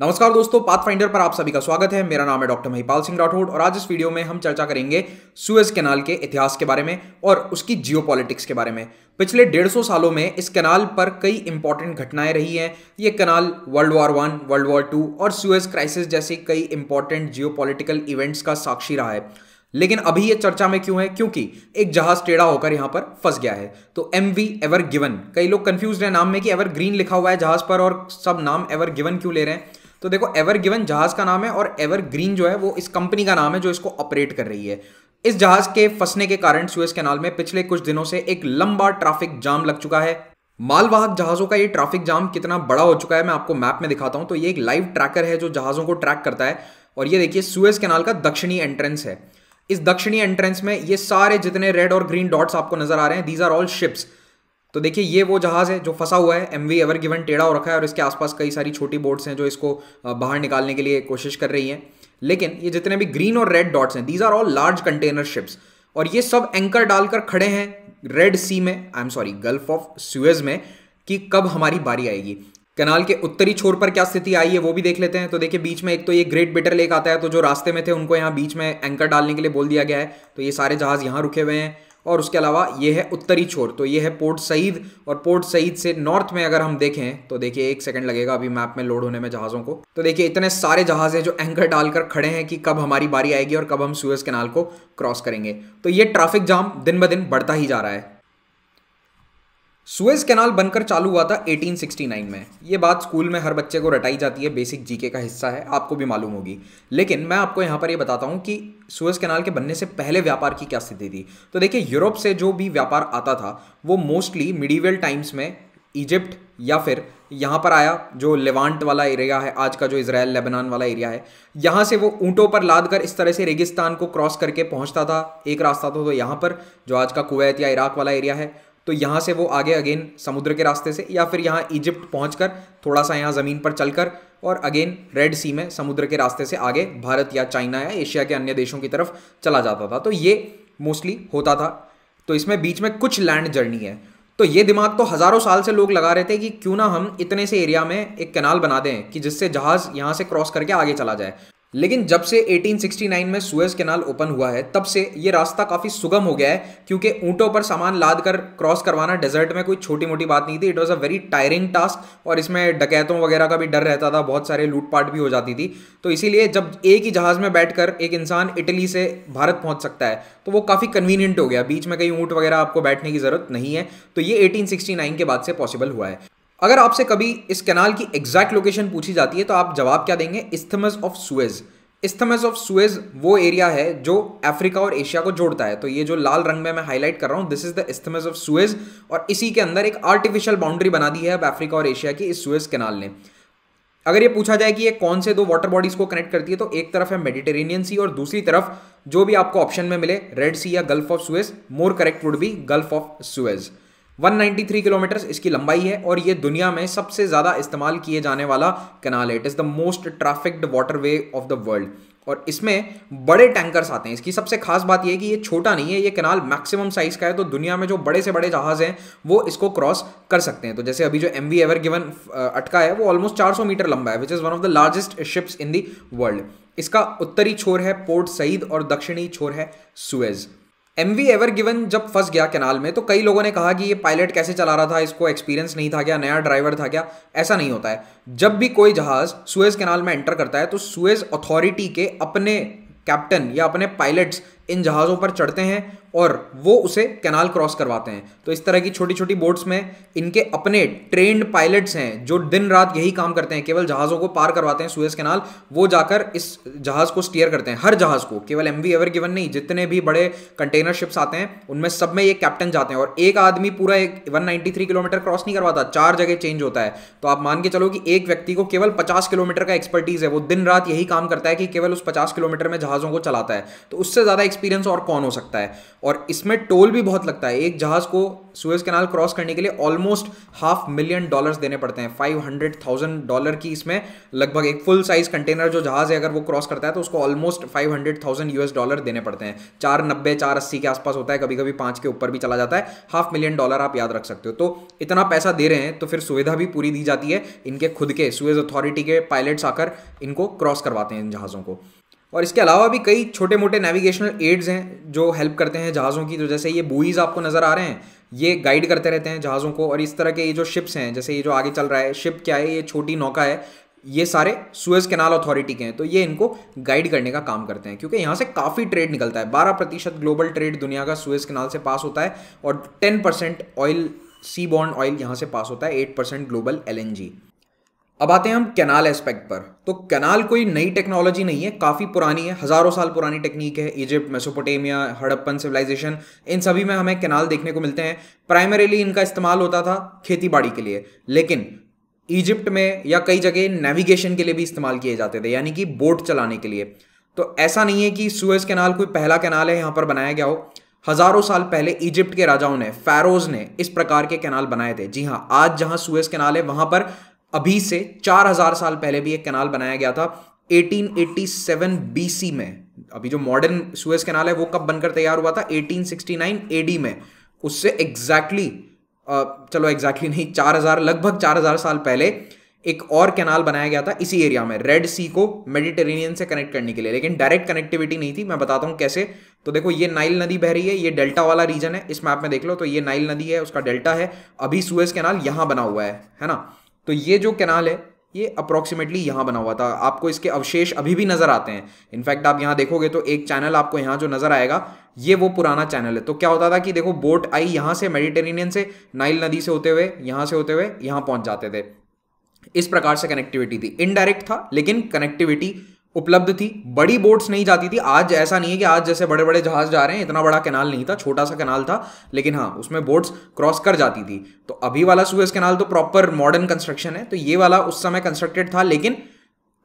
नमस्कार दोस्तों path finder पर आप सभी का स्वागत है मेरा नाम है डॉक्टर महिपाल सिंह राठौड़ और आज इस वीडियो में हम चर्चा करेंगे सुएज कैनाल के इतिहास के बारे में और उसकी जियोपॉलिटिक्स के बारे में पिछले डेढ़ सौ सालों में इस कैनाल पर कई इंपॉर्टेंट घटनाएं रही हैं ये canal world war one world war two और सुएज क्राइसिस जैसे कई इंपॉर्टेंट जियो इवेंट्स का साक्षी रहा है लेकिन अभी ये चर्चा में क्यों है क्योंकि एक जहाज टेढ़ा होकर यहां पर फंस गया है तो एम वी एवर गिवन कई लोग कंफ्यूज हैं नाम में कि एवर ग्रीन लिखा हुआ है जहाज पर और सब नाम एवर गिवन क्यों ले रहे हैं तो देखो एवर गिवन जहाज का नाम है और एवर ग्रीन जो है वो इस कंपनी का नाम है जो इसको ऑपरेट कर रही है इस जहाज के फंसने के कारण सुएस कैनाल में पिछले कुछ दिनों से एक लंबा ट्रैफिक जाम लग चुका है मालवाहक जहाजों का ये ट्रैफिक जाम कितना बड़ा हो चुका है मैं आपको मैप में दिखाता हूं तो ये एक लाइव ट्रैकर है जो जहाजों को ट्रैक करता है और ये देखिए सुएस कैनाल का दक्षिणी एंट्रेंस है इस दक्षिणी एंट्रेंस में ये सारे जितने रेड और ग्रीन डॉट्स आपको नजर आ रहे हैं दीज आर ऑल शिप्स तो देखिए ये वो जहाज़ है जो फंसा हुआ है एम वी एवर गिवन टेढ़ा हो रखा है और इसके आसपास कई सारी छोटी बोट्स हैं जो इसको बाहर निकालने के लिए कोशिश कर रही हैं लेकिन ये जितने भी ग्रीन और रेड डॉट्स हैं these are all large container ships और ये सब एंकर डालकर खड़े हैं रेड सी में I am sorry Gulf of Suez में कि कब हमारी बारी आएगी कनाल के उत्तरी छोर पर क्या स्थिति आई है वो भी देख लेते हैं तो देखिए बीच में एक तो ये ग्रेट बिटर लेक आता है तो जो रास्ते में थे उनको यहाँ बीच में एंकर डालने के लिए बोल दिया गया है तो ये सारे जहाज़ यहाँ रुके हुए हैं और उसके अलावा ये है उत्तरी छोर तो ये है पोर्ट सईद और पोर्ट सईद से नॉर्थ में अगर हम देखें तो देखिए एक सेकंड लगेगा अभी मैप में लोड होने में जहाज़ों को तो देखिए इतने सारे जहाज़ हैं जो एंकर डालकर खड़े हैं कि कब हमारी बारी आएगी और कब हम सुएज कैनाल को क्रॉस करेंगे तो ये ट्रैफिक जाम दिन ब दिन बढ़ता ही जा रहा है सुएज कैनाल बनकर चालू हुआ था 1869 में ये बात स्कूल में हर बच्चे को रटाई जाती है बेसिक जीके का हिस्सा है आपको भी मालूम होगी लेकिन मैं आपको यहाँ पर ये बताता हूँ कि सुएज कैनाल के बनने से पहले व्यापार की क्या स्थिति थी तो देखिए यूरोप से जो भी व्यापार आता था वो मोस्टली मिडीवियल टाइम्स में इजिप्ट या फिर यहाँ पर आया जो लेवांट वाला एरिया है आज का जो इसराइल लेबनान वाला एरिया है यहाँ से वो ऊँटों पर लाद कर इस तरह से रेगिस्तान को क्रॉस करके पहुँचता था एक रास्ता था तो यहाँ पर जो आज का कुवैत या इराक वाला एरिया है तो यहाँ से वो आगे अगेन समुद्र के रास्ते से या फिर यहाँ इजिप्ट पहुँच थोड़ा सा यहाँ ज़मीन पर चलकर और अगेन रेड सी में समुद्र के रास्ते से आगे भारत या चाइना या एशिया के अन्य देशों की तरफ चला जाता था तो ये मोस्टली होता था तो इसमें बीच में कुछ लैंड जर्नी है तो ये दिमाग तो हज़ारों साल से लोग लगा रहे थे कि क्यों ना हम इतने से एरिया में एक कैनाल बना दें कि जिससे जहाज़ यहाँ से क्रॉस करके आगे चला जाए लेकिन जब से 1869 में सुएज कैनाल ओपन हुआ है तब से ये रास्ता काफ़ी सुगम हो गया है क्योंकि ऊँटों पर सामान लाद कर क्रॉस करवाना डेजर्ट में कोई छोटी मोटी बात नहीं थी it was a very tiring task और इसमें डकैतों वगैरह का भी डर रहता था बहुत सारे लूटपाट भी हो जाती थी तो इसीलिए जब एक ही जहाज़ में बैठ कर एक इंसान इटली से भारत पहुँच सकता है तो वो काफ़ी कन्वीनियंट हो गया बीच में कहीं ऊँट वगैरह आपको बैठने की ज़रूरत नहीं है तो ये एटीन के बाद से पॉसिबल हुआ है अगर आपसे कभी इस कैनाल की एग्जैक्ट लोकेशन पूछी जाती है तो आप जवाब क्या देंगे isthmus of Suez isthmus of Suez वो एरिया है जो अफ्रीका और एशिया को जोड़ता है तो ये जो लाल रंग में मैं हाईलाइट कर रहा हूँ this is the isthmus of Suez और इसी के अंदर एक आर्टिफिशियल बाउंड्री बना दी है अब अफ्रीका और एशिया की इस सुएज कैनाल ने अगर ये पूछा जाए कि ये कौन से दो वाटर बॉडीज को कनेक्ट करती है तो एक तरफ है मेडिटेरेनियन सी और दूसरी तरफ जो भी आपको ऑप्शन में मिले रेड सी या Gulf of Suez more correct would be Gulf of Suez 193 kilometre इसकी लंबाई है और ये दुनिया में सबसे ज़्यादा इस्तेमाल किए जाने वाला कनाल है it is the most trafficked waterway of the world और इसमें बड़े टैंकर्स आते हैं इसकी सबसे खास बात यह है कि ये छोटा नहीं है ये कैनाल मैक्सिमम साइज का है तो दुनिया में जो बड़े से बड़े जहाज हैं वो इसको क्रॉस कर सकते हैं तो जैसे अभी जो एम वी एवर गिवन अटका है वो ऑलमोस्ट 400 मीटर लंबा है which is one of the largest ships in the world इसका उत्तरी छोर है पोर्ट सईद और दक्षिणी छोर है Suez M V Ever Given जब फंस गया कैनाल में तो कई लोगों ने कहा कि ये पायलट कैसे चला रहा था इसको एक्सपीरियंस नहीं था क्या नया ड्राइवर था क्या ऐसा नहीं होता है जब भी कोई जहाज सुएज कैनाल में एंटर करता है तो सुएज अथॉरिटी के अपने कैप्टन या अपने पायलट्स इन जहाज़ों पर चढ़ते हैं और वो उसे कैनाल क्रॉस करवाते हैं तो इस तरह की छोटी छोटी बोट्स में इनके अपने ट्रेंड पायलट्स हैं जो दिन रात यही काम करते हैं केवल जहाज़ों को पार करवाते हैं सुएज कैनाल वो जाकर इस जहाज़ को स्टीयर करते हैं हर जहाज़ को केवल एम वी एवर गिवन नहीं जितने भी बड़े कंटेनर शिप्स आते हैं उनमें सब में ये कैप्टन जाते हैं और एक आदमी पूरा एक वन किलोमीटर क्रॉस नहीं करवाता चार जगह चेंज होता है तो आप मान के चलो कि एक व्यक्ति को केवल पचास किलोमीटर का एक्सपर्टीज़ है वो दिन रात यही काम करता है कि केवल उस पचास किलोमीटर में जहाज़ों को चलाता है तो उससे ज़्यादा एक्सपीरियंस और कौन हो सकता है और इसमें टोल भी बहुत लगता है एक जहाज को सुएज कैनाल क्रॉस करने के लिए ऑलमोस्ट हाफ मिलियन डॉलर्स देने पड़ते हैं फाइव हंड्रेड थाउजेंड डॉलर की इसमें लगभग एक फुल साइज कंटेनर जो जहाज है अगर वो क्रॉस करता है तो उसको almost five hundred thousand US dollar देने पड़ते हैं चार नब्बे चार अस्सी के आसपास होता है कभी कभी पाँच के ऊपर भी चला जाता है हाफ मिलियन डॉलर आप याद रख सकते हो तो इतना पैसा दे रहे हैं तो फिर सुविधा भी पूरी दी जाती है इनके खुद के सुएज अथॉरिटी के पायलट्स आकर इनको क्रॉस करवाते हैं इन जहाज़ों को और इसके अलावा भी कई छोटे मोटे नेविगेशनल एड्स हैं जो हेल्प करते हैं जहाज़ों की तो जैसे ये बोईज़ आपको नज़र आ रहे हैं ये गाइड करते रहते हैं जहाज़ों को और इस तरह के ये जो शिप्स हैं जैसे ये जो आगे चल रहा है शिप क्या है ये छोटी नौका है ये सारे सुएज कैनाल अथॉरिटी के हैं तो ये इनको गाइड करने का काम करते हैं क्योंकि यहाँ से काफ़ी ट्रेड निकलता है बारह प्रतिशत ग्लोबल ट्रेड दुनिया का सुएज कैनाल से पास होता है और ten percent oil seaborne oil यहाँ से पास होता है एट परसेंट ग्लोबल एल अब आते हैं हम कैनाल एस्पेक्ट पर तो कैनाल कोई नई टेक्नोलॉजी नहीं है काफ़ी पुरानी है हज़ारों साल पुरानी टेक्निक है इजिप्ट मेसोपोटेमिया हड़प्पन सिविलाइजेशन इन सभी में हमें कैनाल देखने को मिलते हैं प्राइमरीली इनका इस्तेमाल होता था खेती बाड़ी के लिए लेकिन इजिप्ट में या कई जगह नेविगेशन के लिए भी इस्तेमाल किए जाते थे यानी कि बोट चलाने के लिए तो ऐसा नहीं है कि सुएज कैनाल कोई पहला कैनाल है यहाँ पर बनाया गया हो हजारों साल पहले इजिप्ट के राजाओं ने फैरोज ने इस प्रकार के कैनाल बनाए थे जी हाँ आज जहाँ सुएज कैनाल है वहां पर अभी से 4000 साल पहले भी एक कैनाल बनाया गया था 1887 BC में अभी जो मॉडर्न सुएज कैनाल है वो कब बनकर तैयार हुआ था 1869 एडी में उससे एग्जैक्टली exactly, चलो एग्जैक्टली exactly नहीं 4000 लगभग 4000 साल पहले एक और कैनाल बनाया गया था इसी एरिया में रेड सी को मेडिटेरेनियन से कनेक्ट करने के लिए लेकिन डायरेक्ट कनेक्टिविटी नहीं थी मैं बताता हूँ कैसे तो देखो ये नाइल नदी बह रही है ये डेल्टा वाला रीजन है इस मैप में देख लो तो ये नाइल नदी है उसका डेल्टा है अभी सुएज कैनाल यहाँ बना हुआ है है ना तो ये जो कैनाल है ये अप्रॉक्सीमेटली यहाँ बना हुआ था आपको इसके अवशेष अभी भी नज़र आते हैं इनफैक्ट आप यहाँ देखोगे तो एक चैनल आपको यहाँ जो नज़र आएगा ये वो पुराना चैनल है तो क्या होता था कि देखो बोट आई यहाँ से मेडिटेरेनियन से नाइल नदी से होते हुए यहाँ से होते हुए यहाँ पहुँच जाते थे इस प्रकार से कनेक्टिविटी थी इनडायरेक्ट था लेकिन कनेक्टिविटी उपलब्ध थी बड़ी बोट्स नहीं जाती थी आज ऐसा नहीं है कि आज जैसे बड़े बड़े जहाज जा रहे हैं इतना बड़ा कैनाल नहीं था छोटा सा कैनाल था लेकिन हाँ उसमें बोट्स क्रॉस कर जाती थी तो अभी वाला सुएस कैनाल तो प्रॉपर मॉडर्न कंस्ट्रक्शन है तो ये वाला उस समय कंस्ट्रक्टेड था लेकिन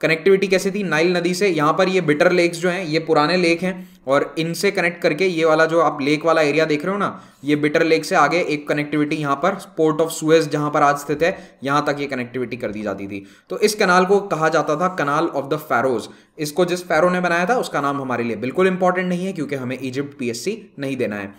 कनेक्टिविटी कैसे थी नाइल नदी से यहाँ पर ये बिटर लेक्स जो हैं ये पुराने लेक हैं और इनसे कनेक्ट करके ये वाला जो आप लेक वाला एरिया देख रहे हो ना ये बिटर लेक से आगे एक कनेक्टिविटी यहाँ पर पोर्ट ऑफ सुएज जहाँ पर आज स्थित है यहाँ तक ये कनेक्टिविटी कर दी जाती थी तो इस कनाल को कहा जाता था कनाल ऑफ द फैरोज इसको जिस फैरो ने बनाया था उसका नाम हमारे लिए बिल्कुल इंपॉर्टेंट नहीं है क्योंकि हमें इजिप्ट पी नहीं देना है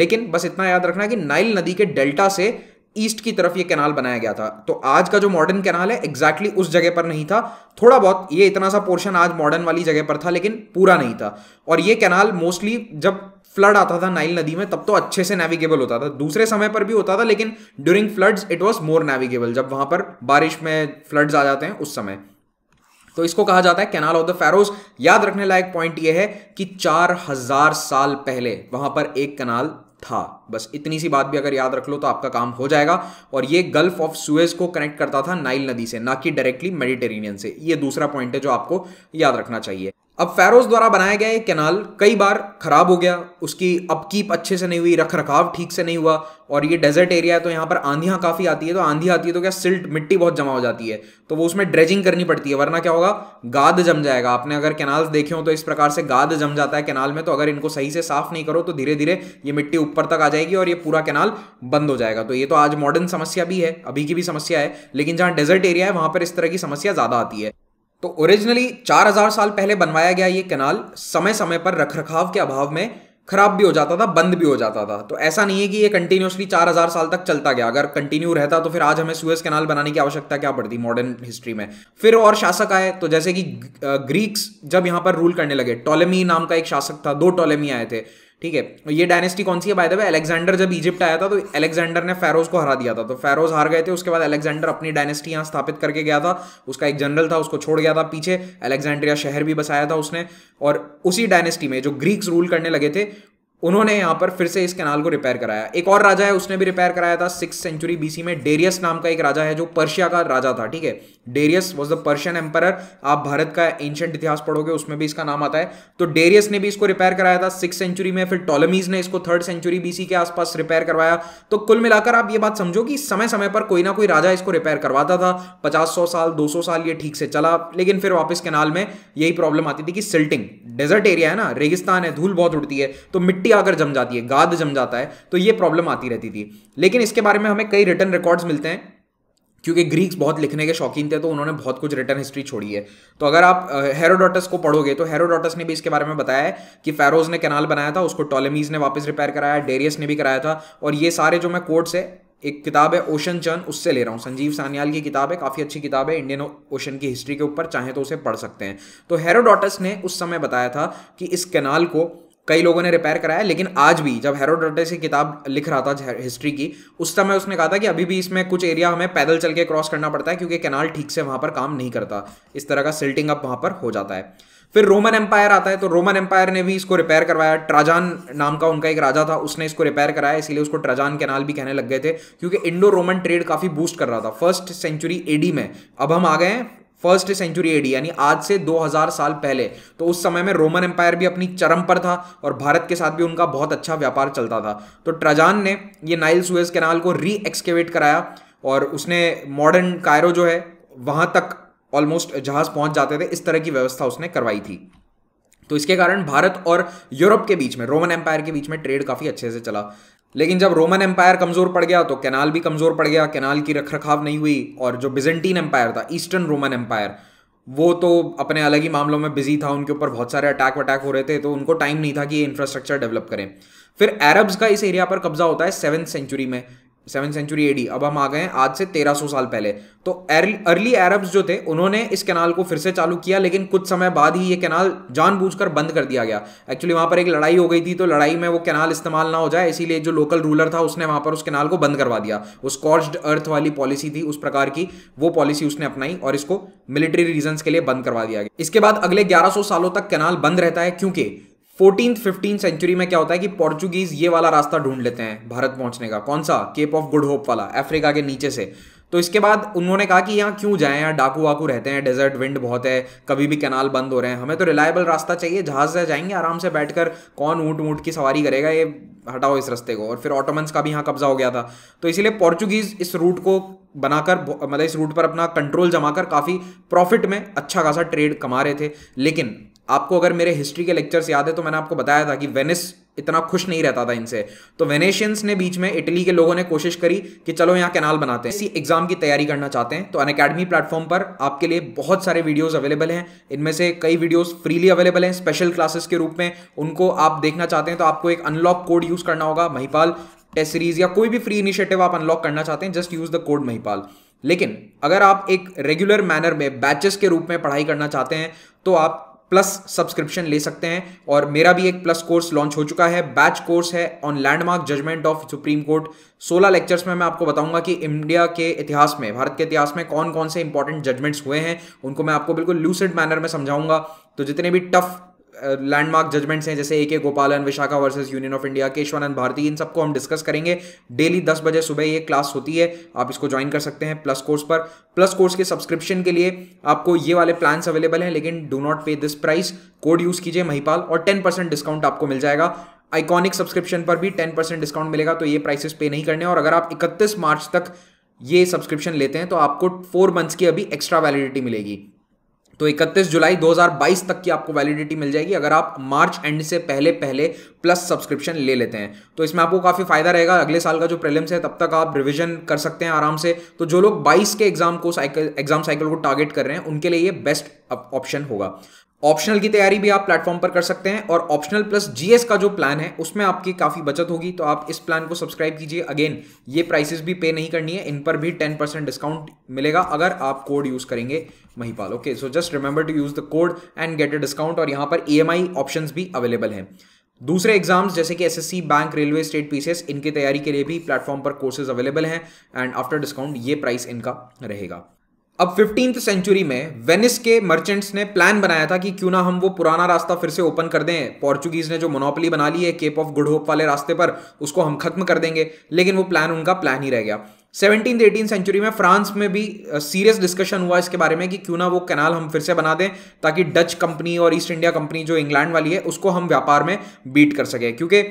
लेकिन बस इतना याद रखना कि नाइल नदी के डेल्टा से ईस्ट की तरफ ये कैनाल बनाया गया था तो आज का जो मॉडर्न कैनाल है एग्जैक्टली exactly उस जगह पर नहीं था थोड़ा बहुत ये इतना सा पोर्शन आज मॉडर्न वाली जगह पर था लेकिन पूरा नहीं था और ये कैनाल मोस्टली जब फ्लड आता था नाइल नदी में तब तो अच्छे से नेविगेबल होता था दूसरे समय पर भी होता था लेकिन during floods it was more navigable जब वहां पर बारिश में फ्लड्स आ जाते हैं उस समय तो इसको कहा जाता है कैनाल ऑफ द फेरोज याद रखने लायक पॉइंट यह है कि चार हजार साल पहले वहां पर एक कैनाल था बस इतनी सी बात भी अगर याद रख लो तो आपका काम हो जाएगा और ये गल्फ ऑफ सुएज को कनेक्ट करता था नाइल नदी से ना कि डायरेक्टली मेडिटेरेनियन से ये दूसरा पॉइंट है जो आपको याद रखना चाहिए अब फेरोज द्वारा बनाया गया ये कैनाल कई बार खराब हो गया उसकी अपकीप अच्छे से नहीं हुई रख रखाव ठीक से नहीं हुआ और ये डेजर्ट एरिया है तो यहाँ पर आंधियाँ काफ़ी आती है तो आंधी आती है तो क्या सिल्ट मिट्टी बहुत जमा हो जाती है तो वो उसमें ड्रेजिंग करनी पड़ती है वरना क्या होगा गाद जम जाएगा आपने अगर कैनाल देखे हो तो इस प्रकार से गाद जम जाता है कैनाल में तो अगर इनको सही से साफ नहीं करो तो धीरे धीरे ये मिट्टी ऊपर तक आ जाएगी और ये पूरा कैनाल बंद हो जाएगा तो ये तो आज मॉडर्न समस्या भी है अभी की भी समस्या है लेकिन जहाँ डेजर्ट एरिया है वहाँ पर इस तरह की समस्या ज़्यादा आती है तो ओरिजिनली 4000 साल पहले बनवाया गया ये कैनाल समय समय पर रख रखाव के अभाव में खराब भी हो जाता था बंद भी हो जाता था तो ऐसा नहीं है कि ये कंटिन्यूसली 4000 साल तक चलता गया अगर कंटिन्यू रहता तो फिर आज हमें सुएस कैनाल बनाने की आवश्यकता क्या पड़ती मॉडर्न हिस्ट्री में फिर और शासक आए तो जैसे कि ग्रीक्स जब यहाँ पर रूल करने लगे टॉलेमी नाम का एक शासक था दो टॉलेमी आए थे ठीक है ये डायनेस्टी कौन सी है बाय द वे अलेक्जेंडर जब इजिप्ट आया था तो अलेक्जेंडर ने फेरोज को हरा दिया था तो फेरोज हार गए थे उसके बाद अलेक्जेंडर अपनी डायनेस्टी यहाँ स्थापित करके गया था उसका एक जनरल था उसको छोड़ गया था पीछे अलेक्जेंड्रिया शहर भी बसाया था उसने और उसी डायनेस्टी में जो ग्रीक्स रूल करने लगे थे उन्होंने यहां पर फिर से इस कैनाल को रिपेयर कराया एक और राजा है उसने भी रिपेयर कराया था सिक्स सेंचुरी बीसी में डेरियस नाम का एक राजा है जो पर्शिया का राजा था ठीक है Darius was the Persian Empire आप भारत का एंशंट इतिहास पढ़ोगे उसमें भी इसका नाम आता है तो डेरियस ने भी इसको रिपेयर कराया था सिक्स सेंचुरी में फिर टॉलमीज ने इसको थर्ड सेंचुरी बीसी के आसपास रिपेयर करवाया तो कुल मिलाकर आप ये बात समझो कि समय समय पर कोई ना कोई राजा इसको रिपेयर करवाता था पचास सौ साल दो सौ साल ये ठीक से चला लेकिन फिर वापस कैनाल में यही प्रॉब्लम आती थी कि सिल्टिंग डेजर्ट एरिया है ना रेगिस्तान है धूल बहुत उड़ती है तो मिट्टी मिट्टी आकर जम जाती है गाद जम जाता है तो ये प्रॉब्लम आती रहती थी लेकिन इसके बारे में हमें कई रिटर्न रिकॉर्ड्स मिलते हैं क्योंकि ग्रीक्स बहुत लिखने के शौकीन थे तो उन्होंने बहुत कुछ रिटर्न हिस्ट्री छोड़ी है तो अगर आप हेरोडोटस को पढ़ोगे तो हेरोडोटस ने भी इसके बारे में बताया है कि फेरोज ने कैनाल बनाया था उसको टॉलेमीज ने वापस रिपेयर कराया डेरियस ने भी कराया था और ये सारे जो मैं कोर्ट्स है एक किताब है ओशन चर्न उससे ले रहा हूँ संजीव सान्याल की किताब है काफ़ी अच्छी किताब है इंडियन ओशन की हिस्ट्री के ऊपर चाहे तो उसे पढ़ सकते हैं तो हेरोडोटस ने उस समय बताया था कि इस कैनाल को कई लोगों ने रिपेयर कराया लेकिन आज भी जब हेरोडोटस की किताब लिख रहा था हिस्ट्री की उस समय उसने कहा था कि अभी भी इसमें कुछ एरिया हमें पैदल चल के क्रॉस करना पड़ता है क्योंकि कैनाल ठीक से वहाँ पर काम नहीं करता इस तरह का सिल्टिंग अप वहाँ पर हो जाता है फिर रोमन एम्पायर आता है तो रोमन एम्पायर ने भी इसको रिपेयर करवाया ट्राजान नाम का उनका एक राजा था उसने इसको रिपेयर कराया इसीलिए उसको ट्राजान कैनाल भी कहने लग गए थे क्योंकि इंडो रोमन ट्रेड काफ़ी बूस्ट कर रहा था फर्स्ट सेंचुरी एडी में अब हम आ गए हैं फर्स्ट सेंचुरी एडी यानी आज से 2000 साल पहले तो उस समय में रोमन एम्पायर भी अपनी चरम पर था और भारत के साथ भी उनका बहुत अच्छा व्यापार चलता था तो ट्रजान ने ये नाइल सुएज कैनाल को री एक्सकेवेट कराया और उसने मॉडर्न कायरो जो है वहाँ तक ऑलमोस्ट जहाज़ पहुँच जाते थे इस तरह की व्यवस्था उसने करवाई थी तो इसके कारण भारत और यूरोप के बीच में रोमन एम्पायर के बीच में ट्रेड काफ़ी अच्छे से चला लेकिन जब रोमन एम्पायर कमज़ोर पड़ गया तो कैनाल भी कमज़ोर पड़ गया कैनाल की रख रखाव नहीं हुई और जो बिजेंटीन एम्पायर था ईस्टर्न रोमन एम्पायर वो तो अपने अलग ही मामलों में बिजी था उनके ऊपर बहुत सारे अटैक वटैक हो रहे थे तो उनको टाइम नहीं था कि ये इंफ्रास्ट्रक्चर डेवलप करें फिर अरब्स का इस एरिया पर कब्जा होता है सेवन्थ सेंचुरी में सेवन सेंचुरी एडी अब हम आ गए हैं आज से तेरह सौ साल पहले तो अर्ली अरब्स जो थे उन्होंने इस कैनाल को फिर से चालू किया लेकिन कुछ समय बाद ही ये कैनाल जानबूझकर बंद कर दिया गया एक्चुअली वहां पर एक लड़ाई हो गई थी तो लड़ाई में वो कैनाल इस्तेमाल ना हो जाए इसीलिए जो लोकल रूलर था उसने वहां पर उस कैनाल को बंद करवा दिया उस स्कॉर्च्ड अर्थ वाली पॉलिसी थी उस प्रकार की वो पॉलिसी उसने अपनाई और इसको मिलिट्री रीजन के लिए बंद करवा दिया गया इसके बाद अगले ग्यारह सालों तक कैनाल बंद रहता है क्योंकि फोर्टीन फिफ्टीन सेंचुरी में क्या होता है कि पोर्चुगीज ये वाला रास्ता ढूंढ लेते हैं भारत पहुंचने का कौन सा केप ऑफ गुड होप वाला अफ्रीका के नीचे से तो इसके बाद उन्होंने कहा कि यहाँ क्यों जाएं यहाँ डाकू वाकू रहते हैं डेजर्ट विंड बहुत है कभी भी कैनाल बंद हो रहे हैं हमें तो रिलायबल रास्ता चाहिए जहाज से जाएंगे आराम से बैठकर कौन ऊँट ऊँट की सवारी करेगा ये हटाओ इस रास्ते को और फिर ऑटोमन्स का भी यहाँ कब्जा हो गया था तो इसीलिए पोर्चुगीज इस रूट को बनाकर मतलब इस रूट पर अपना कंट्रोल जमाकर काफ़ी प्रॉफिट में अच्छा खासा ट्रेड कमा रहे थे लेकिन आपको अगर मेरे हिस्ट्री के लेक्चर्स याद है तो मैंने आपको बताया था कि वेनिस इतना खुश नहीं रहता था इनसे तो वेनेशियंस ने बीच में इटली के लोगों ने कोशिश करी कि चलो यहाँ कैनाल बनाते हैं इसी एग्जाम की तैयारी करना चाहते हैं तो अन अकेडमी प्लेटफॉर्म पर आपके लिए बहुत सारे वीडियोस अवेलेबल हैं इनमें से कई वीडियोस फ्रीली अवेलेबल हैं स्पेशल क्लासेस के रूप में उनको आप देखना चाहते हैं तो आपको एक अनलॉक कोड यूज करना होगा महिपाल टेस्ट सीरीज या कोई भी फ्री इनिशिएटिव आप अनलॉक करना चाहते हैं just use the code Mahipal लेकिन अगर आप एक रेगुलर मैनर में बैचेस के रूप में पढ़ाई करना चाहते हैं तो आप प्लस सब्सक्रिप्शन ले सकते हैं और मेरा भी एक प्लस कोर्स लॉन्च हो चुका है बैच कोर्स है on landmark judgement of Supreme Court 16 lectures में मैं आपको बताऊंगा कि इंडिया के इतिहास में भारत के इतिहास में कौन कौन से इंपॉर्टेंट जजमेंट्स हुए हैं उनको मैं आपको बिल्कुल लूसिड मैनर में समझाऊंगा तो जितने भी टफ लैंडमार्क जजमेंट्स हैं जैसे A K Gopalan Vishaka versus Union of India Kesavananda Bharati इन सबको हम डिस्कस करेंगे डेली दस बजे सुबह ये क्लास होती है आप इसको ज्वाइन कर सकते हैं प्लस कोर्स पर प्लस कोर्स के सब्सक्रिप्शन के लिए आपको ये वाले प्लान्स अवेलेबल हैं लेकिन do not pay this price code use कीजिए महिपाल और टेन परसेंट डिस्काउंट आपको मिल जाएगा आइकॉनिक सब्सक्रिप्शन पर भी टेन परसेंट डिस्काउंट मिलेगा तो ये प्राइसेस पे नहीं करने और अगर आप इकतीस मार्च तक ये सब्सक्रिप्शन लेते हैं तो आपको फोर मंथ्स की अभी एक्स्ट्रा वैलिडिटी मिलेगी तो 31 जुलाई 2022 तक की आपको वैलिडिटी मिल जाएगी अगर आप मार्च एंड से पहले पहले प्लस सब्सक्रिप्शन ले लेते हैं तो इसमें आपको काफ़ी फायदा रहेगा अगले साल का जो प्रीलिम्स है तब तक आप रिविजन कर सकते हैं आराम से तो जो लोग 22 के एग्जाम को साइकिल एग्जाम साइकिल को टारगेट कर रहे हैं उनके लिए ये बेस्ट ऑप्शन होगा ऑप्शनल की तैयारी भी आप प्लेटफॉर्म पर कर सकते हैं और ऑप्शनल प्लस जीएस का जो प्लान है उसमें आपकी काफ़ी बचत होगी तो आप इस प्लान को सब्सक्राइब कीजिए अगेन ये प्राइसेस भी पे नहीं करनी है इन पर भी टेन परसेंट डिस्काउंट मिलेगा अगर आप कोड यूज़ करेंगे Mahipal okay so just remember to use the code and get a discount और यहाँ पर ई e एम भी अवेलेबल है दूसरे एग्जाम्स जैसे कि S bank railway state PCS इनकी तैयारी के लिए भी प्लेटफॉर्म पर कोर्सेज अवेलेबल हैं एंड आफ्टर डिस्काउंट ये प्राइस इनका रहेगा अब फिफ्टींथ सेंचुरी में वेनिस के मर्चेंट्स ने प्लान बनाया था कि क्यों ना हम वो पुराना रास्ता फिर से ओपन कर दें पोर्चुगीज ने जो मोनोपली बना ली है केप ऑफ गुड होप वाले रास्ते पर उसको हम खत्म कर देंगे लेकिन वो प्लान उनका प्लान ही रह गया सेवनटीन एटीन सेंचुरी में फ्रांस में भी सीरियस uh, डिस्कशन हुआ इसके बारे में कि क्यों ना वो कैनाल हम फिर से बना दें ताकि डच कंपनी और ईस्ट इंडिया कंपनी जो इंग्लैंड वाली है उसको हम व्यापार में बीट कर सके क्योंकि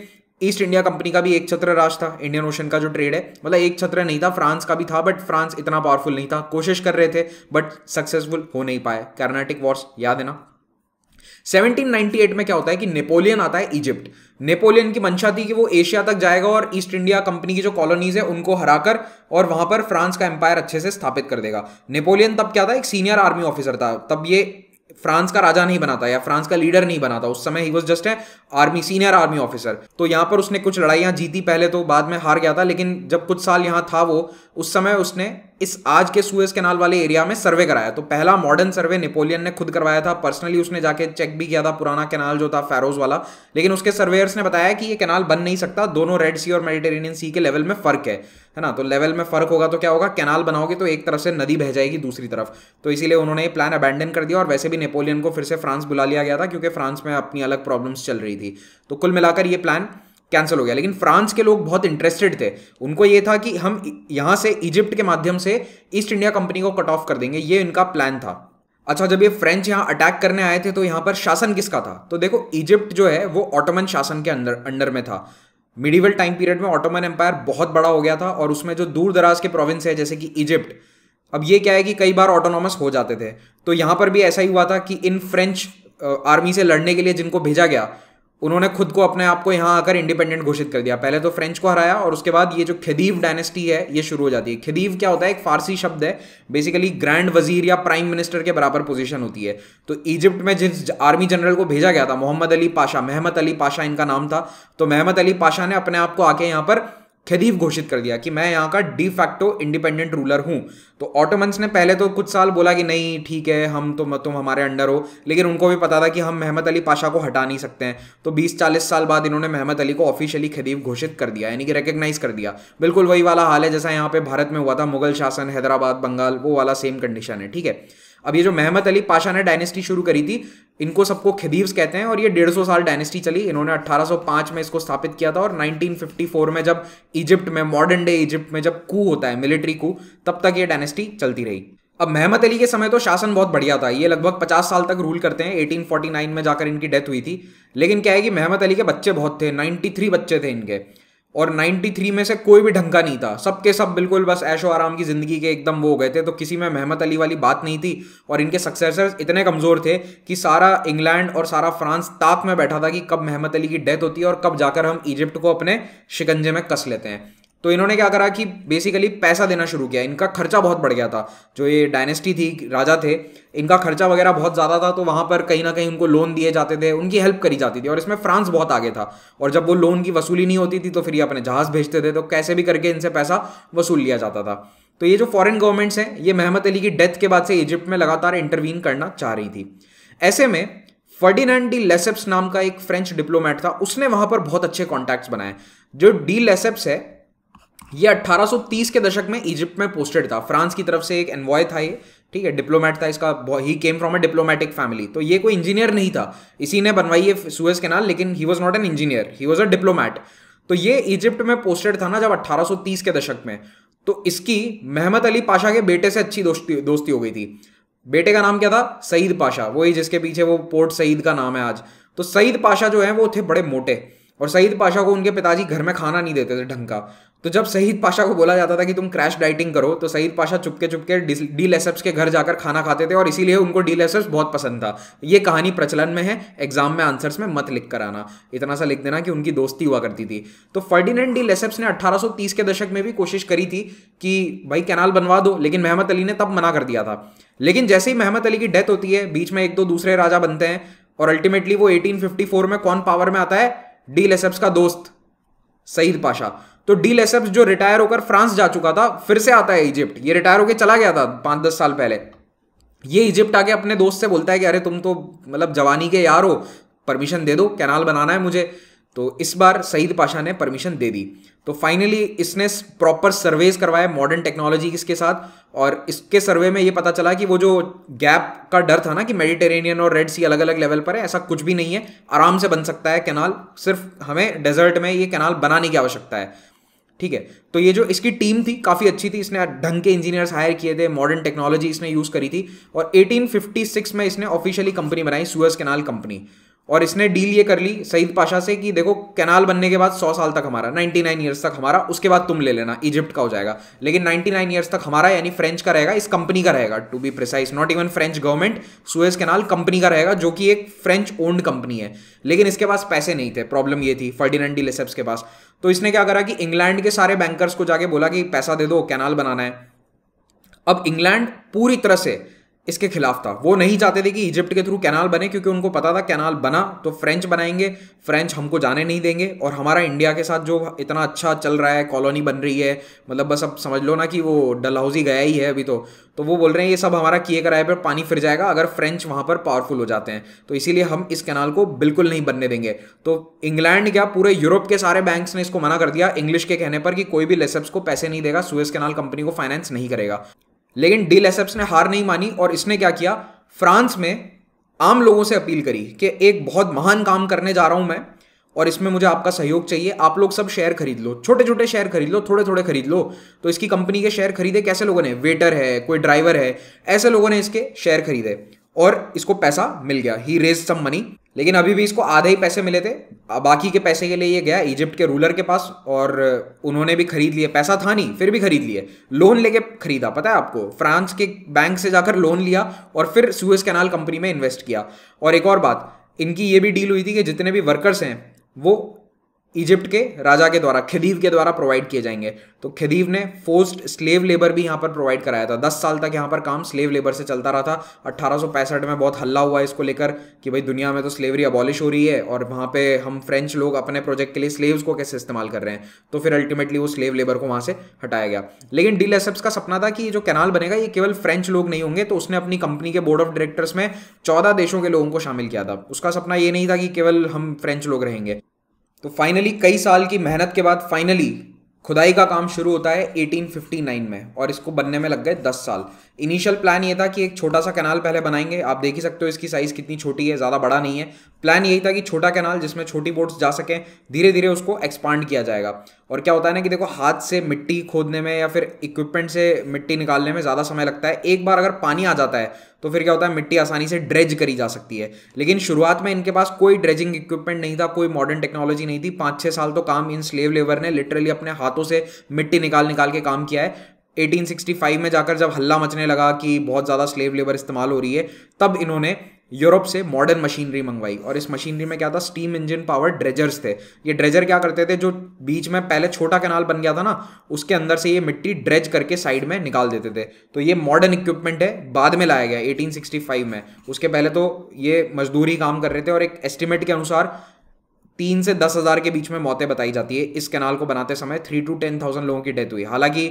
ईस्ट इंडिया कंपनी का भी एक छत्र राज था इंडियन ओशन का जो ट्रेड है मतलब एक छत्र नहीं था फ्रांस का भी था बट फ्रांस इतना पावरफुल नहीं था कोशिश कर रहे थे बट सक्सेसफुल हो नहीं पाए कर्नाटिक वॉर्स याद है ना 1798 में क्या होता है कि नेपोलियन आता है इजिप्ट नेपोलियन की मंशा थी कि वो एशिया तक जाएगा और ईस्ट इंडिया कंपनी की जो कॉलोनीज है उनको हराकर और वहां पर फ्रांस का एम्पायर अच्छे से स्थापित कर देगा नेपोलियन तब क्या था एक सीनियर आर्मी ऑफिसर था तब ये फ्रांस का राजा नहीं बनाता या फ्रांस का लीडर नहीं बनाता उस समय ही वॉज जस्ट है आर्मी सीनियर आर्मी ऑफिसर तो यहाँ पर उसने कुछ लड़ाइयाँ जीती पहले तो बाद में हार गया था लेकिन जब कुछ साल यहाँ था वो उस समय उसने इस आज के सुएज कैनाल वाले एरिया में सर्वे कराया तो पहला मॉडर्न सर्वे नेपोलियन ने खुद करवाया था पर्सनली उसने जाके चेक भी किया था पुराना कैनाल जो था फेरोज वाला लेकिन उसके सर्वेयर्स ने बताया कि ये कैनाल बन नहीं सकता दोनों रेड सी और मेडिटेरेनियन सी के लेवल में फर्क है है ना तो लेवल में फर्क होगा तो क्या होगा कैनाल बनाओगे तो एक तरफ से नदी बह जाएगी दूसरी तरफ तो इसीलिए उन्होंने ये प्लान अबैंडन कर दिया और वैसे भी नेपोलियन को फिर से फ्रांस बुला लिया गया था क्योंकि फ्रांस में अपनी अलग प्रॉब्लम्स चल रही थी तो कुल मिलाकर ये प्लान कैंसिल हो गया लेकिन फ्रांस के लोग बहुत इंटरेस्टेड थे उनको ये था कि हम यहाँ से इजिप्ट के माध्यम से ईस्ट इंडिया कंपनी को कट ऑफ कर देंगे ये इनका प्लान था अच्छा जब ये फ्रेंच यहाँ अटैक करने आए थे तो यहाँ पर शासन किसका था तो देखो इजिप्ट जो है वो ऑटोमन शासन के अंदर अंडर में था मिडीवल टाइम पीरियड में ऑटोमन एम्पायर बहुत बड़ा हो गया था और उसमें जो दूर दराज के प्रोविंस है जैसे कि इजिप्ट अब ये क्या है कि कई बार ऑटोनॉमस हो जाते थे तो यहाँ पर भी ऐसा ही हुआ था कि इन फ्रेंच आर्मी से लड़ने के लिए जिनको भेजा गया उन्होंने खुद को अपने आप को यहाँ आकर इंडिपेंडेंट घोषित कर दिया पहले तो फ्रेंच को हराया और उसके बाद ये जो खदीव डायनेस्टी है ये शुरू हो जाती है खदीव क्या होता है एक फारसी शब्द है बेसिकली ग्रैंड वजीर या प्राइम मिनिस्टर के बराबर पोजीशन होती है तो इजिप्ट में जिस आर्मी जनरल को भेजा गया था मोहम्मद अली पाशा महमद अली पाशा इनका नाम था तो महमद अली पाशा ने अपने आप को आके यहाँ पर खदीफ घोषित कर दिया कि मैं यहाँ का डी फैक्टो इंडिपेंडेंट रूलर हूँ तो ऑटोमन्स ने पहले तो कुछ साल बोला कि नहीं ठीक है हम तो तुम हमारे अंडर हो लेकिन उनको भी पता था कि हम मेहमत अली पाशा को हटा नहीं सकते हैं तो 20-40 साल बाद इन्होंने मेहमत अली को ऑफिशियली खदीफ घोषित कर दिया यानी कि रिकग्नाइज कर दिया बिल्कुल वही वाला हाल है जैसा यहाँ पे भारत में हुआ था मुगल शासन हैदराबाद बंगाल वो वाला सेम कंडीशन है ठीक है अब ये जो मेहमद अली पाशा ने डायनेस्टी शुरू करी थी इनको सबको खदीव्स कहते हैं और ये 150 साल डायनेस्टी चली इन्होंने 1805 में इसको स्थापित किया था और 1954 में जब इजिप्ट में मॉडर्न डे इजिप्ट में जब कू होता है मिलिट्री कू तब तक ये डायनेस्टी चलती रही अब मेहमत अली के समय तो शासन बहुत बढ़िया था ये लगभग 50 साल तक रूल करते हैं 1849 में जाकर इनकी डेथ हुई थी लेकिन क्या है कि मेहमत अली के बच्चे बहुत थे 93 बच्चे थे इनके और 93 में से कोई भी ढंग का नहीं था सबके सब बिल्कुल बस ऐशो आराम की ज़िंदगी के एकदम वो हो गए थे तो किसी में मेहमत अली वाली बात नहीं थी और इनके सक्सेसर्स इतने कमज़ोर थे कि सारा इंग्लैंड और सारा फ्रांस ताक में बैठा था कि कब मेहमत अली की डेथ होती है और कब जाकर हम इजिप्ट को अपने शिकंजे में कस लेते हैं तो इन्होंने क्या करा कि बेसिकली पैसा देना शुरू किया इनका खर्चा बहुत बढ़ गया था जो ये डायनेस्टी थी राजा थे इनका खर्चा वगैरह बहुत ज़्यादा था तो वहाँ पर कहीं ना कहीं उनको लोन दिए जाते थे उनकी हेल्प करी जाती थी और इसमें फ्रांस बहुत आगे था और जब वो लोन की वसूली नहीं होती थी तो फिर ये अपने जहाज़ भेजते थे तो कैसे भी करके इनसे पैसा वसूल लिया जाता था तो ये जो फॉरेन गवर्नमेंट्स हैं ये महमद अली की डेथ के बाद से इजिप्ट में लगातार इंटरवीन करना चाह रही थी ऐसे में फर्डिनेंड डी लेसेप्स नाम का एक फ्रेंच डिप्लोमेट था उसने वहां पर बहुत अच्छे कॉन्टैक्ट्स बनाए जो डी लेसेप्स है ये 1830 के दशक में इजिप्ट में पोस्टेड था फ्रांस की तरफ से एक एनवॉय था ये ठीक है डिप्लोमेट था इसका he came from a diplomatic family तो ये कोई इंजीनियर नहीं था इसी ने बनवाई है सुएज नाल लेकिन he was not an engineer he was a diplomat तो ये इजिप्ट में पोस्टेड था ना जब 1830 के दशक में तो इसकी मेहमद अली पाशा के बेटे से अच्छी दोस्ती दोस्ती हो गई थी बेटे का नाम क्या था सईद पाशा वही जिसके पीछे वो पोर्ट सईद का नाम है आज तो सईद पाशा जो है वो थे बड़े मोटे और सईद पाशा को उनके पिताजी घर में खाना नहीं देते थे ढंग का तो जब शहीद पाशा को बोला जाता था कि तुम क्रैश डाइटिंग करो तो शहीद पाशा चुपके चुपके डील एसेप्स के घर जाकर खाना खाते थे और इसीलिए उनको डील एसेप्स बहुत पसंद था ये कहानी प्रचलन में है एग्जाम में आंसर्स में मत लिख कर आना इतना सा लिख देना कि उनकी दोस्ती हुआ करती थी तो फर्डिनेंड डी एसेप्स ने 1830 के दशक में भी कोशिश करी थी कि भाई कैनाल बनवा दो लेकिन मेहमत अली ने तब मना कर दिया था लेकिन जैसे ही मेहमत अली की डेथ होती है बीच में एक दो दूसरे राजा बनते हैं और अल्टीमेटली वो 1854 में कौन पावर में आता है डी लेसेप्स का दोस्त सईद पाशा तो डी लेसेप्स जो रिटायर होकर फ्रांस जा चुका था फिर से आता है इजिप्ट ये रिटायर होकर चला गया था पाँच दस साल पहले ये इजिप्ट आके अपने दोस्त से बोलता है कि अरे तुम तो मतलब जवानी के यार हो परमिशन दे दो कैनाल बनाना है मुझे तो इस बार सईद पाशा ने परमिशन दे दी तो फाइनली इसने प्रॉपर सर्वेज करवाया मॉडर्न टेक्नोलॉजी इसके साथ और इसके सर्वे में ये पता चला कि वो जो गैप का डर था ना कि मेडिटेरेनियन और रेड सी अलग अलग लेवल पर है ऐसा कुछ भी नहीं है आराम से बन सकता है कैनाल सिर्फ हमें डेजर्ट में ये कैनाल बनाने की आवश्यकता है ठीक है तो ये जो इसकी टीम थी काफ़ी अच्छी थी इसने ढंग के इंजीनियर्स हायर किए थे मॉडर्न टेक्नोलॉजी इसने यूज़ करी थी और 1856 में इसने ऑफिशियली कंपनी बनाई सुएज कैनाल कंपनी और इसने डील ये कर ली सईद पाशा से कि देखो कैनाल बनने के बाद 100 साल तक हमारा 99 नाइन ईयर्स तक हमारा उसके बाद तुम ले लेना इजिप्ट का हो जाएगा लेकिन 99 नाइन ईयर्स तक हमारा यानी फ्रेंच का रहेगा इस कंपनी का रहेगा to be precise not even French government Suez canal company का रहेगा जो कि एक फ्रेंच ओन्ड कंपनी है लेकिन इसके पास पैसे नहीं थे प्रॉब्लम ये थी फर्डिनेंड डी लेसेप्स के पास तो इसने क्या करा कि इंग्लैंड के सारे बैंकर्स को जाके बोला कि पैसा दे दो कैनाल बनाना है अब इंग्लैंड पूरी तरह से इसके खिलाफ था वो नहीं चाहते थे कि इजिप्ट के थ्रू कैनाल बने क्योंकि उनको पता था कैनाल बना तो फ्रेंच बनाएंगे फ्रेंच हमको जाने नहीं देंगे और हमारा इंडिया के साथ जो इतना अच्छा चल रहा है कॉलोनी बन रही है मतलब बस अब समझ लो ना कि वो डलहौजी गया ही है अभी तो तो वो बोल रहे हैं ये सब हमारा किए कराए पर पानी फिर जाएगा अगर फ्रेंच वहाँ पर पावरफुल हो जाते हैं तो इसीलिए हम इस कैनाल को बिल्कुल नहीं बनने देंगे तो इंग्लैंड क्या पूरे यूरोप के सारे बैंक्स ने इसको मना कर दिया इंग्लिश के कहने पर कि कोई भी लेसप्स को पैसे नहीं देगा सुएस कैनाल कंपनी को फाइनेंस नहीं करेगा लेकिन डी लेसेप्स ने हार नहीं मानी और इसने क्या किया फ्रांस में आम लोगों से अपील करी कि एक बहुत महान काम करने जा रहा हूं मैं और इसमें मुझे आपका सहयोग चाहिए आप लोग सब शेयर खरीद लो छोटे छोटे शेयर खरीद लो थोड़े थोड़े खरीद लो तो इसकी कंपनी के शेयर खरीदे कैसे लोगों ने वेटर है कोई ड्राइवर है ऐसे लोगों ने इसके शेयर खरीदे और इसको पैसा मिल गया ही रेज सम मनी लेकिन अभी भी इसको आधे ही पैसे मिले थे बाकी के पैसे के लिए ये गया इजिप्ट के रूलर के पास और उन्होंने भी खरीद लिए पैसा था नहीं फिर भी खरीद लिए लोन लेके खरीदा पता है आपको फ्रांस के बैंक से जाकर लोन लिया और फिर सुएस कैनाल कंपनी में इन्वेस्ट किया और एक और बात इनकी ये भी डील हुई थी कि जितने भी वर्कर्स हैं वो इजिप्ट के राजा के द्वारा खदीव के द्वारा प्रोवाइड किए जाएंगे तो खदीव ने फोर्स्ड स्लेव लेबर भी यहाँ पर प्रोवाइड कराया था दस साल तक यहाँ पर काम स्लेव लेबर से चलता रहा था अट्ठारह में बहुत हल्ला हुआ इसको लेकर कि भाई दुनिया में तो स्लेवरी अबॉलिश हो रही है और वहाँ पे हम फ्रेंच लोग अपने प्रोजेक्ट के लिए स्लेव्स को कैसे इस्तेमाल कर रहे हैं तो फिर अल्टीमेटली वो स्लेव लेबर को वहाँ से हटाया गया लेकिन डील एसएप्स का सपना था कि ये जो कैनाल बनेगा ये केवल फ्रेंच लोग नहीं होंगे तो उसने अपनी कंपनी के बोर्ड ऑफ डायरेक्टर्स में चौदह देशों के लोगों को शामिल किया था उसका सपना ये नहीं था कि केवल हम फ्रेंच लोग रहेंगे तो फाइनली कई साल की मेहनत के बाद फाइनली खुदाई का काम शुरू होता है 1859 में और इसको बनने में लग गए 10 साल इनिशियल प्लान ये था कि एक छोटा सा कैनाल पहले बनाएंगे आप देख ही सकते हो इसकी साइज़ कितनी छोटी है ज़्यादा बड़ा नहीं है प्लान यही था कि छोटा कैनाल जिसमें छोटी बोट्स जा सकें धीरे धीरे उसको एक्सपांड किया जाएगा और क्या होता है ना कि देखो हाथ से मिट्टी खोदने में या फिर इक्विपमेंट से मिट्टी निकालने में ज़्यादा समय लगता है एक बार अगर पानी आ जाता है तो फिर क्या होता है मिट्टी आसानी से ड्रेज करी जा सकती है लेकिन शुरुआत में इनके पास कोई ड्रेजिंग इक्विपमेंट नहीं था कोई मॉडर्न टेक्नोलॉजी नहीं थी पाँच छः साल तो काम इन स्लेव लेबर ने लिटरली अपने हाथों से मिट्टी निकाल निकाल के काम किया है 1865 में जाकर जब हल्ला मचने लगा कि बहुत ज़्यादा स्लेव लेबर इस्तेमाल हो रही है तब इन्होंने यूरोप से मॉडर्न मशीनरी मंगवाई और इस मशीनरी में क्या था स्टीम इंजन पावर ड्रेजर्स थे ये ड्रेजर क्या करते थे जो बीच में पहले छोटा कैनाल बन गया था ना उसके अंदर से ये मिट्टी ड्रेज करके साइड में निकाल देते थे तो ये मॉडर्न इक्विपमेंट है बाद में लाया गया 1865 में उसके पहले तो ये मजदूरी काम कर रहे थे और एक एस्टिमेट के अनुसार तीन से दस हज़ार के बीच में मौतें बताई जाती है इस कैनाल को बनाते समय थ्री टू टेन थाउजेंड लोगों की डेथ हुई हालांकि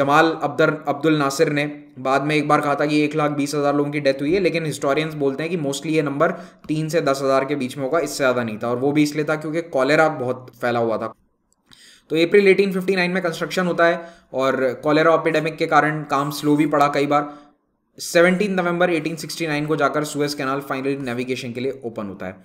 जमाल अब्दर अब्दुल नासिर ने बाद में एक बार कहा था कि एक लाख बीस हज़ार लोगों की डेथ हुई है लेकिन हिस्टोरियंस बोलते हैं कि मोस्टली ये नंबर तीन से दस हज़ार के बीच में होगा इससे ज़्यादा नहीं था और वो भी इसलिए था क्योंकि कॉलेरा बहुत फैला हुआ था तो अप्रैल 1859 में कंस्ट्रक्शन होता है और कॉलेरा ऑपिडेमिक के कारण काम स्लो भी पड़ा कई बार 17 नवंबर 1869 को जाकर सुएस कैनाल फाइनली नेविगेशन के लिए ओपन होता है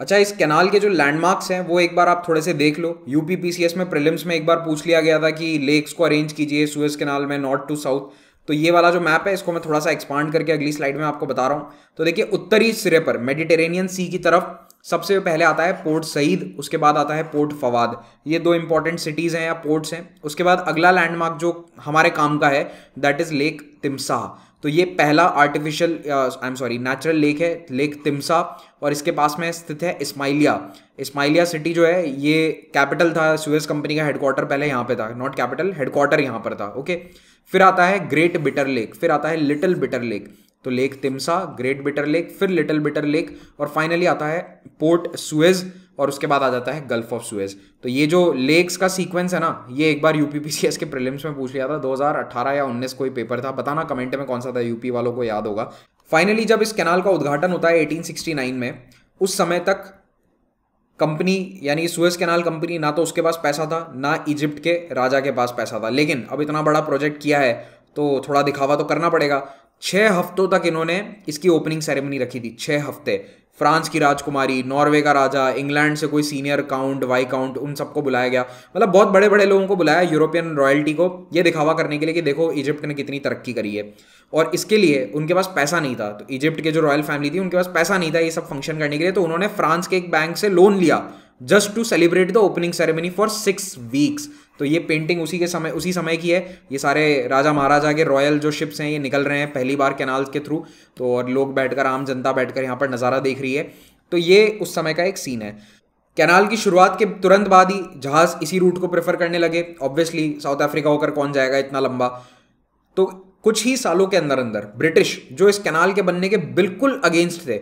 अच्छा इस कैनाल के जो लैंडमार्क्स हैं वो एक बार आप थोड़े से देख लो यूपीपीसीएस में प्रिलिम्स में एक बार पूछ लिया गया था कि लेक्स को अरेंज कीजिए सुएज कैनाल में नॉर्थ टू साउथ तो ये वाला जो मैप है इसको मैं थोड़ा सा एक्सपांड करके अगली स्लाइड में आपको बता रहा हूँ तो देखिए उत्तरी सिरे पर मेडिटेरेनियन सी की तरफ सबसे पहले आता है पोर्ट सईद उसके बाद आता है पोर्ट फवाद ये दो इंपॉर्टेंट सिटीज़ हैं या पोर्ट्स हैं उसके बाद अगला लैंडमार्क जो हमारे काम का है दैट इज़ लेक तिमसाह तो ये पहला artificial I am sorry natural lake है लेक तिमसा और इसके पास में स्थित है इस्माइलिया इस्माइलिया सिटी जो है ये कैपिटल था स्वेज कंपनी का हेडक्वार्टर पहले यहाँ पे था नॉट कैपिटल हेडक्वार्टर यहाँ पर था ओके फिर आता है ग्रेट बिटर लेक फिर आता है लिटिल बिटर लेक तो lake Timsah great bitter lake फिर लिटिल बिटर लेक और फाइनली आता है पोर्ट सुएज और उसके बाद आ जाता है गल्फ ऑफ सुएज तो ये जो लेक्स का सीक्वेंस है ना ये एक बार यूपीपीसीएस के प्रीलिम्स में पूछ लिया था 2018 या 19 कोई पेपर था बताना कमेंट में कौन सा था यूपी वालों को याद होगा फाइनली जब इस कैनाल का उद्घाटन होता है 1869 में उस समय तक कंपनी यानी सुएज कैनाल कंपनी ना तो उसके पास पैसा था ना इजिप्ट के राजा के पास पैसा था लेकिन अब इतना बड़ा प्रोजेक्ट किया है तो थोड़ा दिखावा तो करना पड़ेगा छः हफ्तों तक इन्होंने इसकी ओपनिंग सेरेमनी रखी थी छः हफ्ते फ्रांस की राजकुमारी नॉर्वे का राजा इंग्लैंड से कोई सीनियर काउंट वाई काउंट उन सबको बुलाया गया मतलब बहुत बड़े बड़े लोगों को बुलाया यूरोपियन रॉयल्टी को ये दिखावा करने के लिए कि देखो इजिप्ट ने कितनी तरक्की करी है और इसके लिए उनके पास पैसा नहीं था तो इजिप्ट के जो रॉयल फैमिली थी उनके पास पैसा नहीं था ये सब फंक्शन करने के लिए तो उन्होंने फ्रांस के एक बैंक से लोन लिया just to celebrate the opening ceremony for six weeks तो ये पेंटिंग उसी के समय उसी समय की है ये सारे राजा महाराजा के रॉयल जो शिप्स हैं ये निकल रहे हैं पहली बार कैनाल के थ्रू तो और लोग बैठकर आम जनता बैठकर यहाँ पर नज़ारा देख रही है तो ये उस समय का एक सीन है कैनाल की शुरुआत के तुरंत बाद ही जहाज़ इसी रूट को प्रेफर करने लगे ऑब्वियसली साउथ अफ्रीका होकर कौन जाएगा इतना लंबा तो कुछ ही सालों के अंदर अंदर ब्रिटिश जो इस कैनाल के बनने के बिल्कुल अगेंस्ट थे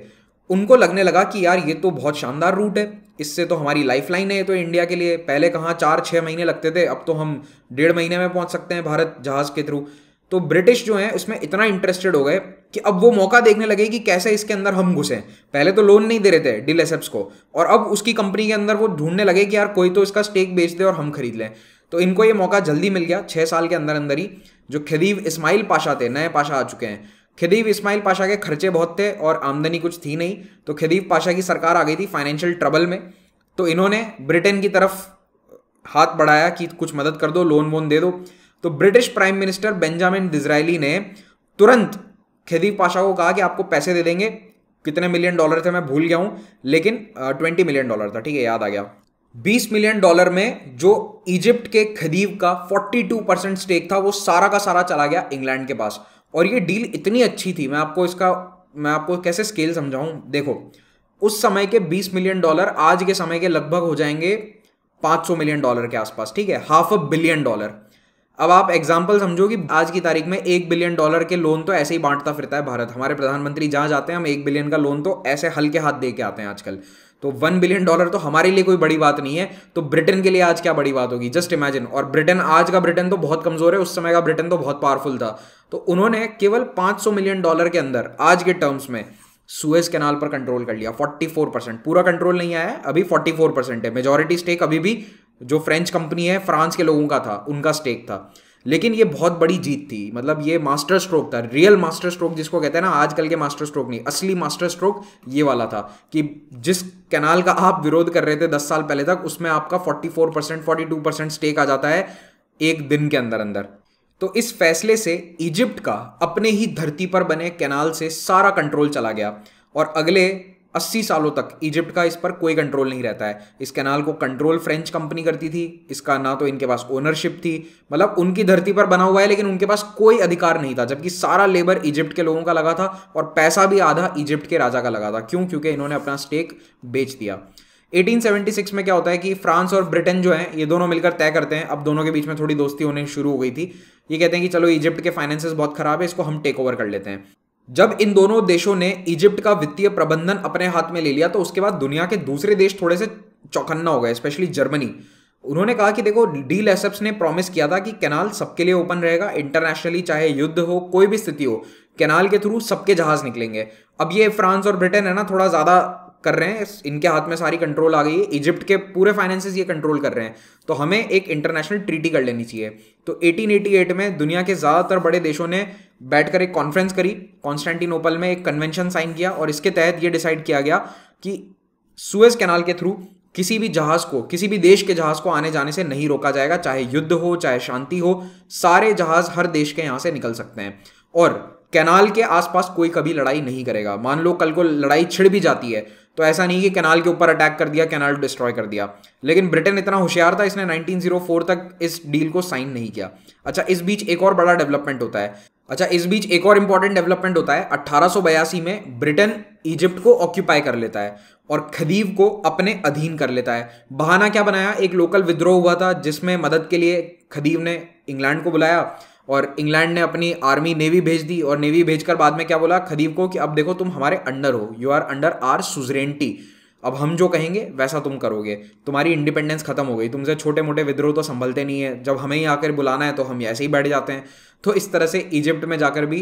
उनको लगने लगा कि यार ये तो बहुत शानदार रूट है इससे तो हमारी लाइफ लाइन है तो इंडिया के लिए पहले कहाँ चार छः महीने लगते थे अब तो हम डेढ़ महीने में पहुँच सकते हैं भारत जहाज़ के थ्रू तो ब्रिटिश जो है उसमें इतना इंटरेस्टेड हो गए कि अब वो मौका देखने लगे कि कैसे इसके अंदर हम घुसे पहले तो लोन नहीं दे रहे थे डील एसेप्स को और अब उसकी कंपनी के अंदर वो ढूंढने लगे कि यार कोई तो इसका स्टेक बेच दे और हम खरीद लें तो इनको ये मौका जल्दी मिल गया छः साल के अंदर अंदर ही जो खदीव इस्माइल पाशा थे नए पाशा आ चुके हैं खदीव इस्माइल पाशा के खर्चे बहुत थे और आमदनी कुछ थी नहीं तो खदीव पाशा की सरकार आ गई थी फाइनेंशियल ट्रबल में तो इन्होंने ब्रिटेन की तरफ हाथ बढ़ाया कि कुछ मदद कर दो लोन वोन दे दो तो British prime minister Benjamin Disraeli ने तुरंत खदीव पाशा को कहा कि आपको पैसे दे देंगे कितने मिलियन डॉलर थे मैं भूल गया हूँ लेकिन ट्वेंटी मिलियन डॉलर था ठीक है याद आ गया बीस मिलियन डॉलर में जो इजिप्ट के खदीव का फोर्टी टू परसेंट स्टेक था वो सारा का सारा चला गया इंग्लैंड के पास और ये डील इतनी अच्छी थी मैं आपको इसका मैं आपको कैसे स्केल समझाऊं देखो उस समय के 20 मिलियन डॉलर आज के समय के लगभग हो जाएंगे 500 मिलियन डॉलर के आसपास ठीक है हाफ अ बिलियन डॉलर अब आप एग्जाम्पल समझो कि आज की तारीख में एक बिलियन डॉलर के लोन तो ऐसे ही बांटता फिरता है भारत हमारे प्रधानमंत्री जहाँ जाते हैं हम एक बिलियन का लोन तो ऐसे हल्के हाथ दे के आते हैं आजकल तो वन बिलियन डॉलर तो हमारे लिए कोई बड़ी बात नहीं है तो ब्रिटेन के लिए आज क्या बड़ी बात होगी जस्ट इमेजिन और ब्रिटेन आज का ब्रिटेन तो बहुत कमजोर है उस समय का ब्रिटेन तो बहुत पावरफुल था तो उन्होंने केवल 500 मिलियन डॉलर के अंदर आज के टर्म्स में सुएज कैनाल पर कंट्रोल कर लिया 44 परसेंट पूरा कंट्रोल नहीं आया अभी 44 परसेंट है मेजोरिटी स्टेक अभी भी जो फ्रेंच कंपनी है फ्रांस के लोगों का था उनका स्टेक था लेकिन ये बहुत बड़ी जीत थी मतलब ये मास्टर स्ट्रोक था रियल मास्टर स्ट्रोक जिसको कहते हैं ना आजकल के मास्टर स्ट्रोक नहीं असली मास्टर स्ट्रोक ये वाला था कि जिस कैनाल का आप विरोध कर रहे थे दस साल पहले तक उसमें आपका forty four percent forty two percent stake आ जाता है एक दिन के अंदर अंदर तो इस फैसले से इजिप्ट का अपने ही धरती पर बने कैनाल से सारा कंट्रोल चला गया और अगले 80 सालों तक इजिप्ट का इस पर कोई कंट्रोल नहीं रहता है इस कैनाल को कंट्रोल फ्रेंच कंपनी करती थी इसका ना तो इनके पास ओनरशिप थी मतलब उनकी धरती पर बना हुआ है लेकिन उनके पास कोई अधिकार नहीं था जबकि सारा लेबर इजिप्ट के लोगों का लगा था और पैसा भी आधा इजिप्ट के राजा का लगा था क्यों क्योंकि इन्होंने अपना स्टेक बेच दिया 1876 में क्या होता है कि फ्रांस और ब्रिटेन जो है ये दोनों मिलकर तय करते हैं अब दोनों के बीच में थोड़ी दोस्ती होने शुरू हो गई थी ये कहते हैं कि चलो इजिप्ट के फाइनेंस बहुत खराब है इसको हम टेक ओवर कर लेते हैं जब इन दोनों देशों ने इजिप्ट का वित्तीय प्रबंधन अपने हाथ में ले लिया तो उसके बाद दुनिया के दूसरे देश थोड़े से चौखन्ना हो गए स्पेशली जर्मनी उन्होंने कहा कि देखो डील एसेप्स ने प्रॉमिस किया था कि कैनाल सबके लिए ओपन रहेगा इंटरनेशनली चाहे युद्ध हो कोई भी स्थिति हो कैनाल के थ्रू सबके जहाज निकलेंगे अब ये फ्रांस और ब्रिटेन है ना थोड़ा ज़्यादा कर रहे हैं इनके हाथ में सारी कंट्रोल आ गई है इजिप्ट के पूरे फाइनेंसेस ये कंट्रोल कर रहे हैं तो हमें एक इंटरनेशनल ट्रीटी कर लेनी चाहिए तो 1888 में दुनिया के ज़्यादातर बड़े देशों ने बैठकर एक कॉन्फ्रेंस करी कॉन्स्टेंटिनोपल में एक कन्वेंशन साइन किया और इसके तहत ये डिसाइड किया गया कि सुएज कैनाल के थ्रू किसी भी जहाज को किसी भी देश के जहाज को आने जाने से नहीं रोका जाएगा चाहे युद्ध हो चाहे शांति हो सारे जहाज हर देश के यहाँ से निकल सकते हैं और कैनाल के आसपास कोई कभी लड़ाई नहीं करेगा मान लो कल को लड़ाई छिड़ भी जाती है तो ऐसा नहीं कि कैनाल के ऊपर अटैक कर दिया कैनाल डिस्ट्रॉय कर दिया लेकिन ब्रिटेन इतना होशियार था इसने 1904 तक इस डील को साइन नहीं किया अच्छा इस बीच एक और बड़ा डेवलपमेंट होता है अच्छा इस बीच एक और इंपॉर्टेंट डेवलपमेंट होता है अट्ठारह में ब्रिटेन इजिप्ट को ऑक्यूपाई कर लेता है और खदीव को अपने अधीन कर लेता है बहाना क्या बनाया एक लोकल विद्रोह हुआ था जिसमें मदद के लिए खदीव ने इंग्लैंड को बुलाया और इंग्लैंड ने अपनी आर्मी नेवी भेज दी और नेवी भेजकर बाद में क्या बोला खदीब को कि अब देखो तुम हमारे अंडर हो you are under our suzerainty अब हम जो कहेंगे वैसा तुम करोगे तुम्हारी इंडिपेंडेंस खत्म हो गई तुमसे छोटे मोटे विद्रोह तो संभलते नहीं है जब हमें ही आकर बुलाना है तो हम ऐसे ही बैठ जाते हैं तो इस तरह से इजिप्ट में जाकर भी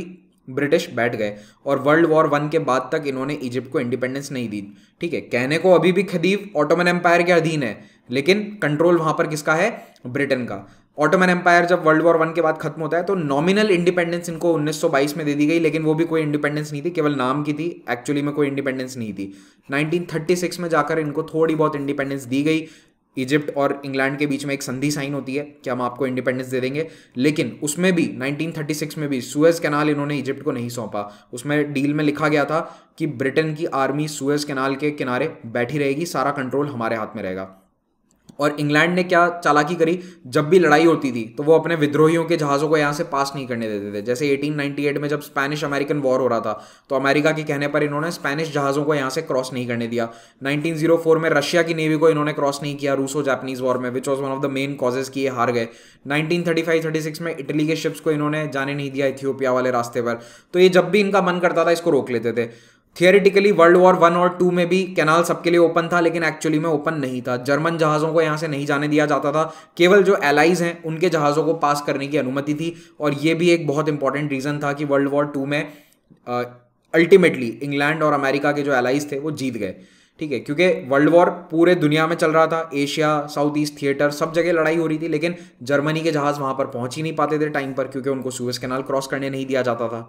ब्रिटिश बैठ गए और वर्ल्ड वॉर वन के बाद तक इन्होंने इजिप्ट को इंडिपेंडेंस नहीं दी ठीक है कहने को अभी भी खदीब ऑटोमन एम्पायर के अधीन है लेकिन कंट्रोल वहां पर किसका है ब्रिटेन का ऑटोमन एम्पायर जब वर्ल्ड वॉर वन के बाद खत्म होता है तो नॉमिनल इंडिपेंडेंस इनको 1922 में दे दी गई लेकिन वो भी कोई इंडिपेंडेंस नहीं थी केवल नाम की थी एक्चुअली में कोई इंडिपेंडेंस नहीं थी 1936 में जाकर इनको थोड़ी बहुत इंडिपेंडेंस दी गई इजिप्ट और इंग्लैंड के बीच में एक संधि साइन होती है कि हम आपको इंडिपेंडेंस दे देंगे लेकिन उसमें भी 1936 में भी सुएज कैनाल इन्होंने इजिप्ट को नहीं सौंपा उसमें डील में लिखा गया था कि ब्रिटेन की आर्मी सुएज कैनाल के किनारे बैठी रहेगी सारा कंट्रोल हमारे हाथ में रहेगा और इंग्लैंड ने क्या चालाकी करी जब भी लड़ाई होती थी तो वो अपने विद्रोहियों के जहाज़ों को यहाँ से पास नहीं करने देते थे जैसे 1898 में जब स्पेनिश अमेरिकन वॉर हो रहा था तो अमेरिका के कहने पर इन्होंने स्पेनिश जहाज़ों को यहाँ से क्रॉस नहीं करने दिया 1904 में रशिया की नेवी को इन्होंने क्रॉस नहीं किया रूसो जापानीज वॉर में which was one of the main causes की ये हार गए नाइनटीन थर्टी में इटली के शिप्स को इन्होंने जाने नहीं दिया इथियोपिया वाले रास्ते पर तो ये जब भी इनका मन करता था इसको रोक लेते थे थियोरिटिकली वर्ल्ड वॉर वन और टू में भी कैनाल सबके लिए ओपन था लेकिन एक्चुअली में ओपन नहीं था जर्मन जहाज़ों को यहाँ से नहीं जाने दिया जाता था केवल जो एलाइज हैं उनके जहाज़ों को पास करने की अनुमति थी और ये भी एक बहुत इंपॉर्टेंट रीज़न था कि वर्ल्ड वॉर टू में अल्टीमेटली इंग्लैंड और अमेरिका के जो एलाइज थे वो जीत गए ठीक है क्योंकि वर्ल्ड वॉर पूरे दुनिया में चल रहा था एशिया साउथ ईस्ट थिएटर सब जगह लड़ाई हो रही थी लेकिन जर्मनी के जहाज़ वहाँ पर पहुँच ही नहीं पाते थे टाइम पर क्योंकि उनको सुएज कैनाल क्रॉस करने नहीं दिया जाता था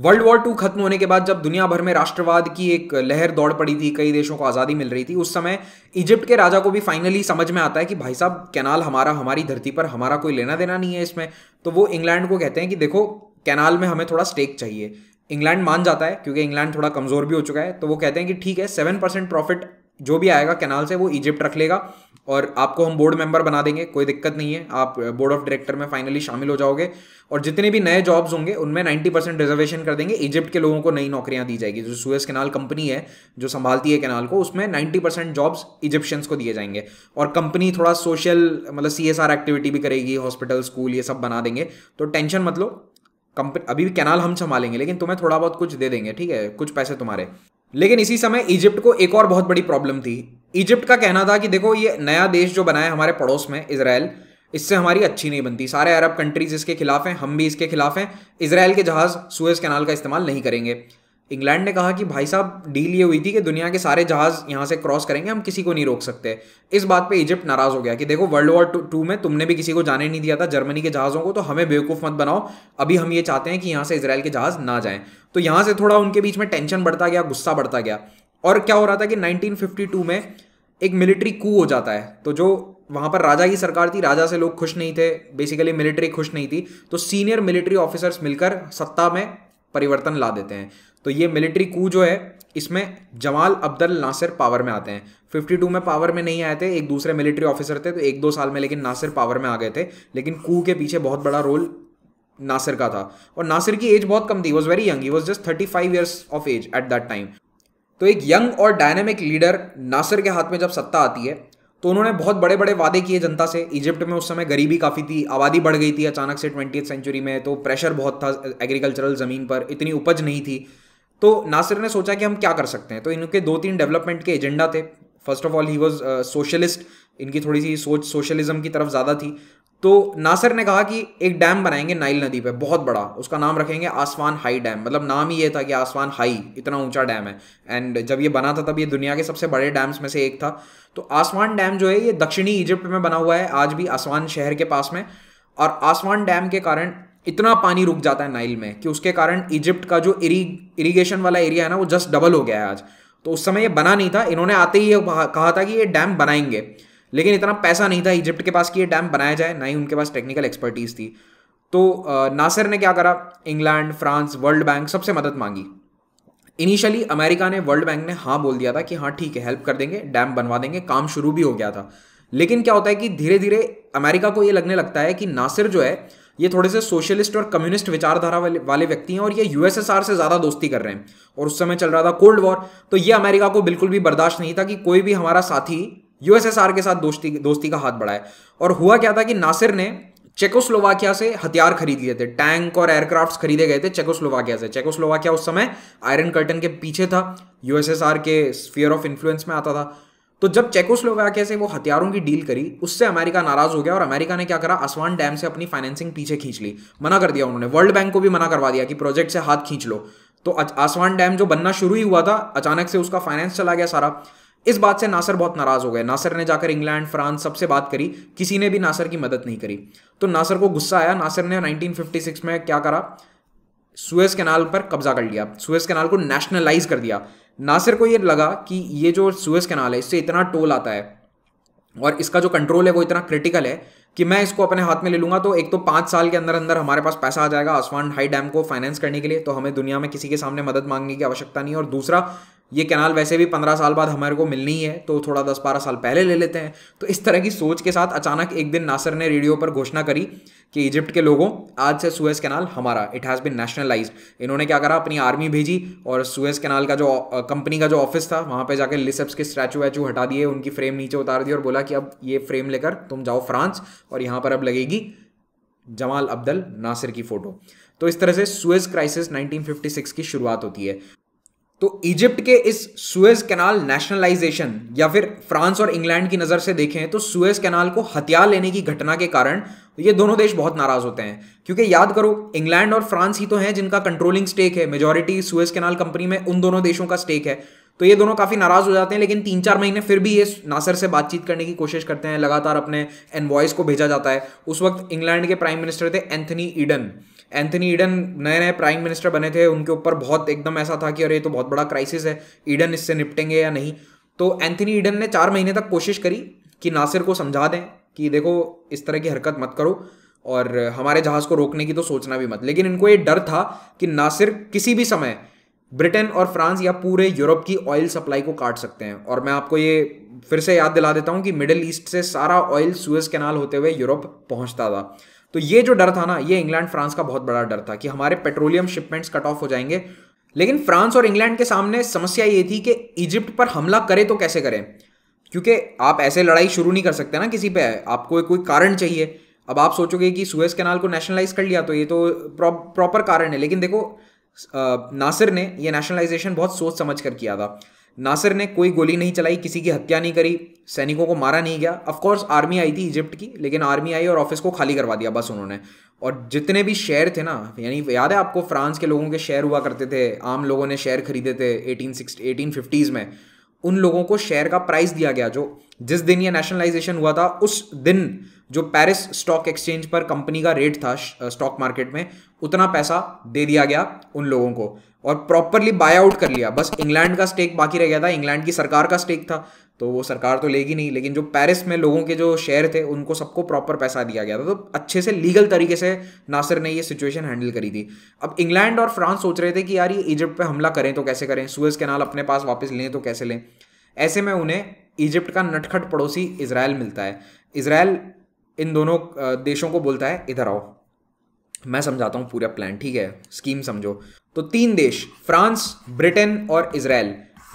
वर्ल्ड वॉर टू खत्म होने के बाद जब दुनिया भर में राष्ट्रवाद की एक लहर दौड़ पड़ी थी कई देशों को आज़ादी मिल रही थी उस समय इजिप्ट के राजा को भी फाइनली समझ में आता है कि भाई साहब कैनाल हमारा हमारी धरती पर हमारा कोई लेना देना नहीं है इसमें तो वो इंग्लैंड को कहते हैं कि देखो कैनाल में हमें थोड़ा स्टेक चाहिए इंग्लैंड मान जाता है क्योंकि इंग्लैंड थोड़ा कमज़ोर भी हो चुका है तो वो कहते हैं कि ठीक है सेवन परसेंट प्रॉफिट जो भी आएगा कैनाल से वो इजिप्ट रख लेगा और आपको हम बोर्ड मेंबर बना देंगे कोई दिक्कत नहीं है आप बोर्ड ऑफ डायरेक्टर में फाइनली शामिल हो जाओगे और जितने भी नए जॉब्स होंगे उनमें 90 परसेंट रिजर्वेशन कर देंगे इजिप्ट के लोगों को नई नौकरियां दी जाएगी जो सुएस कैनाल कंपनी है जो संभालती है कैनाल को उसमें 90 परसेंट जॉब्स इजिप्शियंस को दिए जाएंगे और कंपनी थोड़ा सोशल मतलब सी एक्टिविटी भी करेगी हॉस्पिटल स्कूल ये सब बना देंगे तो टेंशन मतलब कंपनी अभी भी कैनाल हम संभालेंगे लेकिन तुम्हें थोड़ा बहुत कुछ दे देंगे ठीक है कुछ पैसे तुम्हारे लेकिन इसी समय इजिप्ट को एक और बहुत बड़ी प्रॉब्लम थी इजिप्ट का कहना था कि देखो ये नया देश जो बनाया हमारे पड़ोस में इसराइल इससे हमारी अच्छी नहीं बनती सारे अरब कंट्रीज इसके खिलाफ हैं हम भी इसके खिलाफ हैं इसराइल के जहाज सुएज कैनाल का इस्तेमाल नहीं करेंगे इंग्लैंड ने कहा कि भाई साहब डील ये हुई थी कि दुनिया के सारे जहाज यहाँ से क्रॉस करेंगे हम किसी को नहीं रोक सकते इस बात पे इजिप्ट नाराज हो गया कि देखो वर्ल्ड वॉर टू में तुमने भी किसी को जाने नहीं दिया था जर्मनी के जहाज़ों को तो हमें बेवकूफ़ मत बनाओ अभी हम ये चाहते हैं कि यहाँ से इसराइल के जहाज़ ना जाए तो यहाँ से थोड़ा उनके बीच में टेंशन बढ़ता गया गुस्सा बढ़ता गया और क्या हो रहा था कि नाइनटीन में एक मिलिट्री कू हो जाता है तो जो वहाँ पर राजा की सरकार थी राजा से लोग खुश नहीं थे बेसिकली मिलिट्री खुश नहीं थी तो सीनियर मिलिट्री ऑफिसर्स मिलकर सत्ता में परिवर्तन ला देते हैं तो ये मिलिट्री कू जो है इसमें जमाल अब्दल नासिर पावर में आते हैं 52 में पावर में नहीं आए थे एक दूसरे मिलिट्री ऑफिसर थे तो एक दो साल में लेकिन नासिर पावर में आ गए थे लेकिन कू के पीछे बहुत बड़ा रोल नासिर का था और नासिर की एज बहुत कम थी was very young he was just thirty five years of age at that time तो एक यंग और डायनेमिक लीडर नासिर के हाथ में जब सत्ता आती है तो उन्होंने बहुत बड़े बड़े वादे किए जनता से इजिप्ट में उस समय गरीबी काफ़ी थी आबादी बढ़ गई थी अचानक से ट्वेंटी सेंचुरी में तो प्रेशर बहुत था एग्रीकल्चरल ज़मीन पर इतनी उपज नहीं थी तो नासिर ने सोचा कि हम क्या कर सकते हैं तो इनके दो तीन डेवलपमेंट के एजेंडा थे first of all he was socialist इनकी थोड़ी सी सोच सोशलिज्म की तरफ ज़्यादा थी तो नासिर ने कहा कि एक डैम बनाएंगे नाइल नदी पे बहुत बड़ा उसका नाम रखेंगे आसमान हाई डैम मतलब नाम ही ये था कि आसमान हाई इतना ऊंचा डैम है एंड जब ये बना था तब ये दुनिया के सबसे बड़े डैम्स में से एक था तो आसमान डैम जो है ये दक्षिणी इजिप्ट में बना हुआ है आज भी आसमान शहर के पास में और आसमान डैम के कारण इतना पानी रुक जाता है नाइल में कि उसके कारण इजिप्ट का जो इरी इरीगेशन वाला एरिया है ना वो जस्ट डबल हो गया है आज तो उस समय ये बना नहीं था इन्होंने आते ही ये कहा था कि ये डैम बनाएंगे लेकिन इतना पैसा नहीं था इजिप्ट के पास कि ये डैम बनाया जाए ना ही उनके पास टेक्निकल एक्सपर्टीज़ थी तो नासिर ने क्या करा इंग्लैंड फ्रांस वर्ल्ड बैंक सबसे मदद मांगी इनिशियली अमेरिका ने वर्ल्ड बैंक ने हाँ बोल दिया था कि हाँ ठीक है हेल्प कर देंगे डैम बनवा देंगे काम शुरू भी हो गया था लेकिन क्या होता है कि धीरे धीरे अमेरिका को ये लगने लगता है कि नासिर जो है ये थोड़े से सोशलिस्ट और कम्युनिस्ट विचारधारा वाले वाले व्यक्ति हैं और ये यूएसएसआर से ज़्यादा दोस्ती कर रहे हैं और उस समय चल रहा था कोल्ड वॉर तो ये अमेरिका को बिल्कुल भी बर्दाश्त नहीं था कि कोई भी हमारा साथी यूएसएसआर के साथ दोस्ती दोस्ती का हाथ बढ़ाए और हुआ क्या था कि नासिर ने चेकोस्लोवाकिया से हथियार खरीद लिए थे टैंक और एयरक्राफ्ट खरीदे गए थे चेकोस्लोवाकिया से चेकोस्लोवाकिया उस समय आयरन कर्टन के पीछे था यूएसएसआर के स्फीयर ऑफ इन्फ्लुएंस में आता था तो जब चेकोस्लोवाकिया से वो हथियारों की डील करी उससे अमेरिका नाराज हो गया और अमेरिका ने क्या करा असवान डैम से अपनी फाइनेंसिंग पीछे खींच ली मना कर दिया उन्होंने वर्ल्ड बैंक को भी मना करवा दिया कि प्रोजेक्ट से हाथ खींच लो तो आसवान डैम जो बनना शुरू ही हुआ था अचानक से उसका फाइनेंस चला गया सारा इस बात से नासर बहुत नाराज हो गए नासर ने जाकर इंग्लैंड फ्रांस सबसे बात करी किसी ने भी नासर की मदद नहीं करी तो नासर को गुस्सा आया नासर ने 1956 में क्या करा सुएज कैनाल पर कब्जा कर लिया सुएज कैनाल को नेशनलाइज कर दिया नासिर को ये लगा कि ये जो सुएज कैनाल है इससे इतना टोल आता है और इसका जो कंट्रोल है वो इतना क्रिटिकल है कि मैं इसको अपने हाथ में ले लूँगा तो एक तो पाँच साल के अंदर अंदर हमारे पास पैसा आ जाएगा आसमान हाई डैम को फाइनेंस करने के लिए तो हमें दुनिया में किसी के सामने मदद मांगने की आवश्यकता नहीं और दूसरा ये कैनाल वैसे भी पंद्रह साल बाद हमारे को मिलनी है तो थोड़ा दस बारह साल पहले ले लेते हैं तो इस तरह की सोच के साथ अचानक एक दिन नासर ने रेडियो पर घोषणा करी कि इजिप्ट के लोगों आज से सुएज कैनाल हमारा इट हैज़ बिन नेशनलाइज इन्होंने क्या करा अपनी आर्मी भेजी और सुएज कैनाल का जो कंपनी का जो ऑफिस था वहाँ पे जाकर लिसप्स के स्टैचू वैचू हटा दिए उनकी फ्रेम नीचे उतार दी और बोला कि अब ये फ्रेम लेकर तुम जाओ फ्रांस और यहाँ पर अब लगेगी जमाल अब्दल नासिर की फ़ोटो तो इस तरह से सुएज क्राइसिस 1956 की शुरुआत होती है तो इजिप्ट के इस सुएज कैनाल नेशनलाइजेशन या फिर फ्रांस और इंग्लैंड की नज़र से देखें तो सुएज कैनाल को हथियार लेने की घटना के कारण ये दोनों देश बहुत नाराज़ होते हैं क्योंकि याद करो इंग्लैंड और फ्रांस ही तो हैं जिनका कंट्रोलिंग स्टेक है मेजोरिटी सुएज कैनाल कंपनी में उन दोनों देशों का स्टेक है तो ये दोनों काफ़ी नाराज़ हो जाते हैं लेकिन तीन चार महीने फिर भी ये नासर से बातचीत करने की कोशिश करते हैं लगातार अपने एनवॉयस को भेजा जाता है उस वक्त इंग्लैंड के प्राइम मिनिस्टर थे एंथनी ईडन एंथनी ईडन नए नए प्राइम मिनिस्टर बने थे उनके ऊपर बहुत एकदम ऐसा था कि अरे तो बहुत बड़ा क्राइसिस है ईडन इससे निपटेंगे या नहीं तो एंथनी ईडन ने चार महीने तक कोशिश करी कि नासिर को समझा दें कि देखो इस तरह की हरकत मत करो और हमारे जहाज़ को रोकने की तो सोचना भी मत लेकिन इनको ये डर था कि नासिर किसी भी समय ब्रिटेन और फ्रांस या पूरे यूरोप की ऑयल सप्लाई को काट सकते हैं और मैं आपको ये फिर से याद दिला देता हूँ कि मिडिल ईस्ट से सारा ऑयल सुएज कैनाल होते हुए यूरोप पहुँचता था तो ये जो डर था ना ये इंग्लैंड फ्रांस का बहुत बड़ा डर था कि हमारे पेट्रोलियम शिपमेंट्स कट ऑफ हो जाएंगे लेकिन फ्रांस और इंग्लैंड के सामने समस्या ये थी कि इजिप्ट पर हमला करें तो कैसे करें क्योंकि आप ऐसे लड़ाई शुरू नहीं कर सकते ना किसी पर आपको कोई कारण चाहिए अब आप सोचोगे कि सुएस कैनाल को नेशनलाइज कर लिया तो ये तो प्रॉपर कारण है लेकिन देखो नासिर ने ये नेशनलाइजेशन बहुत सोच समझ कर किया था नासिर ने कोई गोली नहीं चलाई किसी की हत्या नहीं करी सैनिकों को मारा नहीं गया ऑफकोर्स आर्मी आई थी इजिप्ट की लेकिन आर्मी आई और ऑफिस को खाली करवा दिया बस उन्होंने और जितने भी शेयर थे ना यानी याद है आपको फ्रांस के लोगों के शेयर हुआ करते थे आम लोगों ने शेयर खरीदे थे एटीन एटीन फिफ्टीज में उन लोगों को शेयर का प्राइस दिया गया जो जिस दिन ये नेशनलाइजेशन हुआ था उस दिन जो पेरिस स्टॉक एक्सचेंज पर कंपनी का रेट था स्टॉक मार्केट में उतना पैसा दे दिया गया उन लोगों को और प्रॉपरली बाय आउट कर लिया बस इंग्लैंड का स्टेक बाकी रह गया था इंग्लैंड की सरकार का स्टेक था तो वो सरकार तो लेगी नहीं लेकिन जो पेरिस में लोगों के जो शेयर थे उनको सबको प्रॉपर पैसा दिया गया था तो अच्छे से लीगल तरीके से नासिर ने ये सिचुएशन हैंडल करी थी अब इंग्लैंड और फ्रांस सोच रहे थे कि यार ये इजिप्ट पे हमला करें तो कैसे करें सुएज कैनाल अपने पास वापस लें तो कैसे लें ऐसे में उन्हें इजिप्ट का नटखट पड़ोसी इसराइल मिलता है इसराइल इन दोनों देशों को बोलता है इधर आओ मैं समझाता हूँ पूरा प्लान ठीक है स्कीम समझो तो तीन देश फ्रांस ब्रिटेन और इसराइल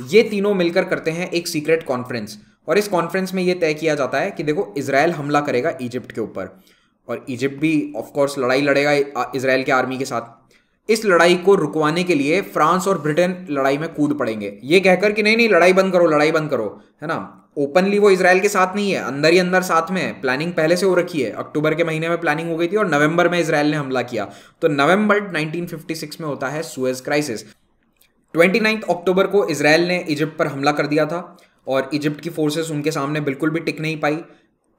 ये तीनों मिलकर करते हैं एक सीक्रेट कॉन्फ्रेंस और इस कॉन्फ्रेंस में ये तय किया जाता है कि देखो इसराइल हमला करेगा इजिप्ट के ऊपर और इजिप्ट भी ऑफकोर्स लड़ाई लड़ेगा इसराइल के आर्मी के साथ इस लड़ाई को रुकवाने के लिए फ्रांस और ब्रिटेन लड़ाई में कूद पड़ेंगे ये कहकर कि नहीं नहीं लड़ाई बंद करो लड़ाई बंद करो है ना ओपनली वो इसराइल के साथ नहीं है अंदर ही अंदर साथ में है प्लानिंग पहले से हो रखी है अक्टूबर के महीने में प्लानिंग हो गई थी और नवंबर में इसराइल ने हमला किया तो नवंबर 1956 में होता है सुएज क्राइसिस ट्वेंटी अक्टूबर को इसराइल ने इजिप्ट पर हमला कर दिया था और इजिप्ट की फोर्सेस उनके सामने बिल्कुल भी टिक नहीं पाई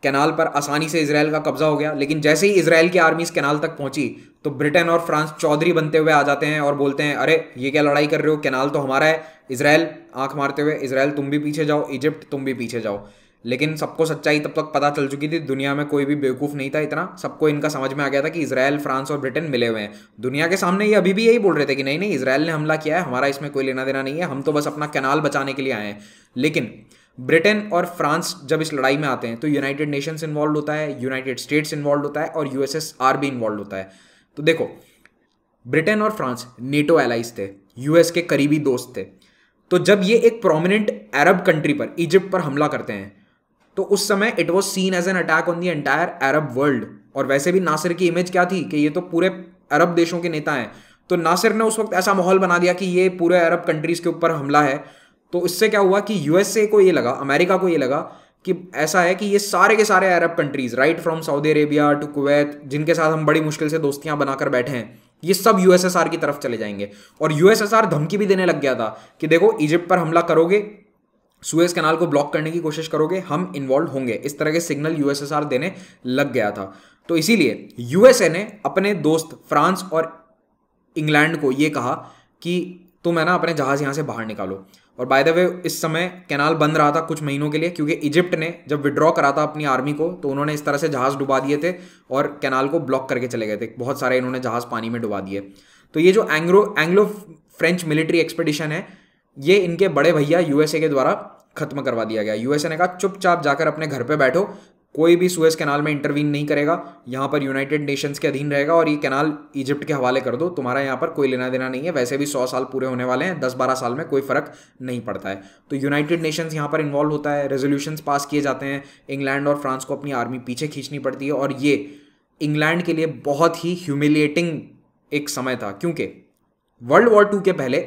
कैनाल पर आसानी से इसराइल का कब्जा हो गया लेकिन जैसे ही इसराइल की आर्मी इस कैनाल तक पहुंची तो ब्रिटेन और फ्रांस चौधरी बनते हुए आ जाते हैं और बोलते हैं अरे ये क्या लड़ाई कर रहे हो कैनाल तो हमारा है इसराइल आंख मारते हुए इसराइल तुम भी पीछे जाओ इजिप्ट तुम भी पीछे जाओ लेकिन सबको सच्चाई तब तक पता चल चुकी थी दुनिया में कोई भी बेवकूफ़ नहीं था इतना सबको इनका समझ में आ गया था कि इसराइल फ्रांस और ब्रिटेन मिले हुए हैं दुनिया के सामने ये अभी भी यही बोल रहे थे कि नहीं नहीं इसराइल ने हमला किया है हमारा इसमें कोई लेना देना नहीं है हम तो बस अपना कैनाल बचाने के लिए आए हैं लेकिन ब्रिटेन और फ्रांस जब इस लड़ाई में आते हैं तो यूनाइटेड नेशंस इन्वॉल्व होता है यूनाइटेड स्टेट्स इन्वॉल्व होता है और यूएसएसआर भी इन्वॉल्व होता है तो देखो ब्रिटेन और फ्रांस नेटो एलाइज थे यूएस के करीबी दोस्त थे तो जब ये एक प्रोमिनेंट अरब कंट्री पर इजिप्ट पर हमला करते हैं तो उस समय it was seen as an attack on the entire Arab world और वैसे भी नासिर की इमेज क्या थी कि ये तो पूरे अरब देशों के नेता हैं तो नासिर ने उस वक्त ऐसा माहौल बना दिया कि ये पूरे अरब कंट्रीज के ऊपर हमला है तो इससे क्या हुआ कि यूएसए को ये लगा अमेरिका को ये लगा कि ऐसा है कि ये सारे के सारे Arab countries right from Saudi Arabia to Kuwait जिनके साथ हम बड़ी मुश्किल से दोस्तियां बनाकर बैठे हैं ये सब यूएसएसआर की तरफ चले जाएंगे और यूएसएसआर धमकी भी देने लग गया था कि देखो इजिप्ट पर हमला करोगे सुएज कैनाल को ब्लॉक करने की कोशिश करोगे हम इन्वॉल्व होंगे इस तरह के सिग्नल यूएसएसआर देने लग गया था तो इसीलिए यूएसए ने अपने दोस्त फ्रांस और इंग्लैंड को ये कहा कि तुम है ना अपने जहाज यहां से बाहर निकालो और बाय द वे इस समय कैनाल बंद रहा था कुछ महीनों के लिए क्योंकि इजिप्ट ने जब विड्रॉ करा था अपनी आर्मी को तो उन्होंने इस तरह से जहाज़ डुबा दिए थे और कैनाल को ब्लॉक करके चले गए थे बहुत सारे इन्होंने जहाज़ पानी में डुबा दिए तो ये जो एंग्रो एंग्लो फ्रेंच मिलिट्री एक्सपेडिशन है ये इनके बड़े भैया यूएसए के द्वारा खत्म करवा दिया गया यूएसए ने कहा चुपचाप जाकर अपने घर पर बैठो कोई भी सुएज कैनाल में इंटरवीन नहीं करेगा यहाँ पर यूनाइटेड नेशंस के अधीन रहेगा और ये कैनाल इजिप्ट के हवाले कर दो तुम्हारा यहाँ पर कोई लेना देना नहीं है वैसे भी सौ साल पूरे होने वाले हैं दस बारह साल में कोई फर्क नहीं पड़ता है तो यूनाइटेड नेशंस यहाँ पर इन्वॉल्व होता है रेजोल्यूशन पास किए जाते हैं इंग्लैंड और फ्रांस को अपनी आर्मी पीछे खींचनी पड़ती है और ये इंग्लैंड के लिए बहुत ही ह्यूमिलिएटिंग एक समय था क्योंकि वर्ल्ड वॉर टू के पहले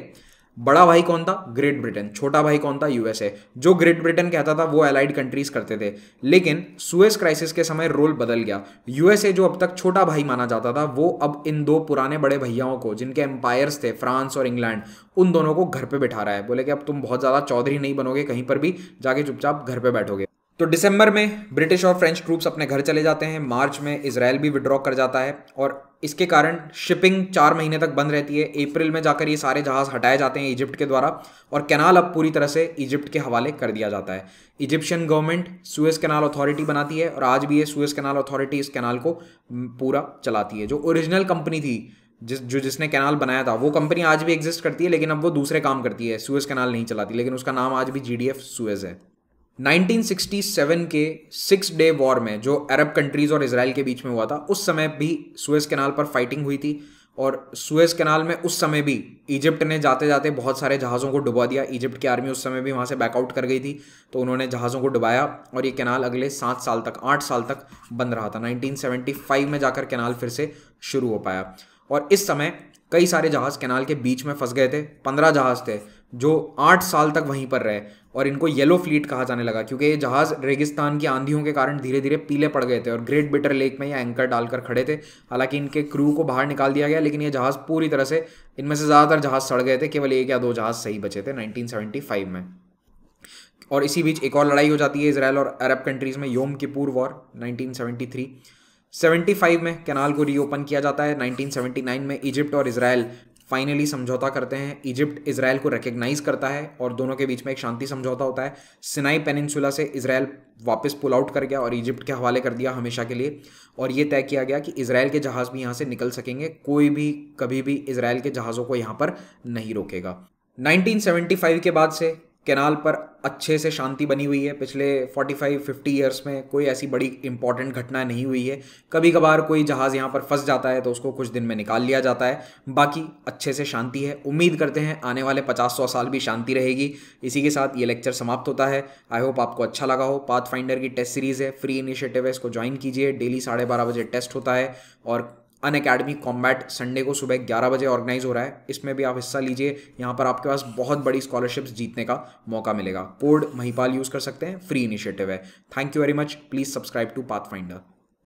बड़ा भाई कौन था ग्रेट ब्रिटेन छोटा भाई कौन था यूएसए जो ग्रेट ब्रिटेन कहता था वो एलाइड कंट्रीज करते थे लेकिन सुएस क्राइसिस के समय रोल बदल गया यूएसए जो अब तक छोटा भाई माना जाता था वो अब इन दो पुराने बड़े भैयाओं को जिनके एम्पायर्स थे फ्रांस और इंग्लैंड उन दोनों को घर पर बैठा रहा है बोले कि अब तुम बहुत ज़्यादा चौधरी नहीं बनोगे कहीं पर भी जाके चुपचाप घर पर बैठोगे तो दिसंबर में ब्रिटिश और फ्रेंच ट्रूप्स अपने घर चले जाते हैं मार्च में इसराइल भी विड्रॉ कर जाता है और इसके कारण शिपिंग चार महीने तक बंद रहती है अप्रैल में जाकर ये सारे जहाज़ हटाए जाते हैं इजिप्ट के द्वारा और कैनाल अब पूरी तरह से इजिप्ट के हवाले कर दिया जाता है Egyptian government Suez canal authority बनाती है और आज भी ये सुएज कैनाल अथॉरिटी इस कैनाल को पूरा चलाती है जो ओरिजिनल कंपनी थी जिस जो जिसने कैनाल बनाया था वो कंपनी आज भी एग्जिस्ट करती है लेकिन अब वो दूसरे काम करती है सुएज कैनाल नहीं चलाती लेकिन उसका नाम आज भी जी डी एफ सुएज है 1967 के सिक्स डे वॉर में जो अरब कंट्रीज और इसराइल के बीच में हुआ था उस समय भी सुएज कैनाल पर फाइटिंग हुई थी और सुएज कैनाल में उस समय भी इजिप्ट ने जाते जाते बहुत सारे जहाज़ों को डुबा दिया इजिप्ट की आर्मी उस समय भी वहाँ से बैकआउट कर गई थी तो उन्होंने जहाज़ों को डुबाया और ये कैनाल अगले सात साल तक आठ साल तक बंद रहा था 1975 में जाकर कैनाल फिर से शुरू हो पाया और इस समय कई सारे जहाज़ कैनाल के बीच में फंस गए थे पंद्रह जहाज़ थे जो आठ साल तक वहीं पर रहे और इनको येलो फ्लीट कहा जाने लगा क्योंकि ये जहाज़ रेगिस्तान की आंधियों के कारण धीरे धीरे पीले पड़ गए थे और ग्रेट बिटर लेक में ये एंकर डालकर खड़े थे हालांकि इनके क्रू को बाहर निकाल दिया गया लेकिन ये जहाज़ पूरी तरह से इनमें से ज़्यादातर जहाज़ सड़ गए थे केवल एक या दो जहाज़ सही बचे थे नाइनटीन में और इसी बीच एक और लड़ाई हो जाती है इसराइल और अरब कंट्रीज़ में योम किपूर वॉर नाइनटीन 75 में कैनाल को रीओपन किया जाता है 1979 में इजिप्ट और इसराइल फाइनली समझौता करते हैं इजिप्ट इसराइल को रिकग्नाइज करता है और दोनों के बीच में एक शांति समझौता होता है सिनाई पेनिनसुला से इसराइल वापस पुल आउट कर गया और इजिप्ट के हवाले कर दिया हमेशा के लिए और ये तय किया गया कि इसराइल के जहाज़ भी यहाँ से निकल सकेंगे कोई भी कभी भी इसराइल के जहाज़ों को यहाँ पर नहीं रोकेगा 1975 के बाद से कैनाल पर अच्छे से शांति बनी हुई है पिछले 45-50 ईयर्स में कोई ऐसी बड़ी इंपॉर्टेंट घटना नहीं हुई है कभी कभार कोई जहाज़ यहाँ पर फंस जाता है तो उसको कुछ दिन में निकाल लिया जाता है बाकी अच्छे से शांति है उम्मीद करते हैं आने वाले 50-100 साल भी शांति रहेगी इसी के साथ ये लेक्चर समाप्त होता है आई होप आपको अच्छा लगा हो पाथ फाइंडर की टेस्ट सीरीज़ है फ्री इनिशिएटिव है इसको ज्वाइन कीजिए डेली साढ़े बजे टेस्ट होता है और अन अकेडमी कॉम्बैट संडे को सुबह ग्यारह बजे ऑर्गेनाइज हो रहा है इसमें भी आप हिस्सा लीजिए यहाँ पर आपके पास बहुत बड़ी स्कॉलरशिप्स जीतने का मौका मिलेगा कोड महिपाल यूज़ कर सकते हैं फ्री इनिशिएटिव है thank you very much please subscribe to path finder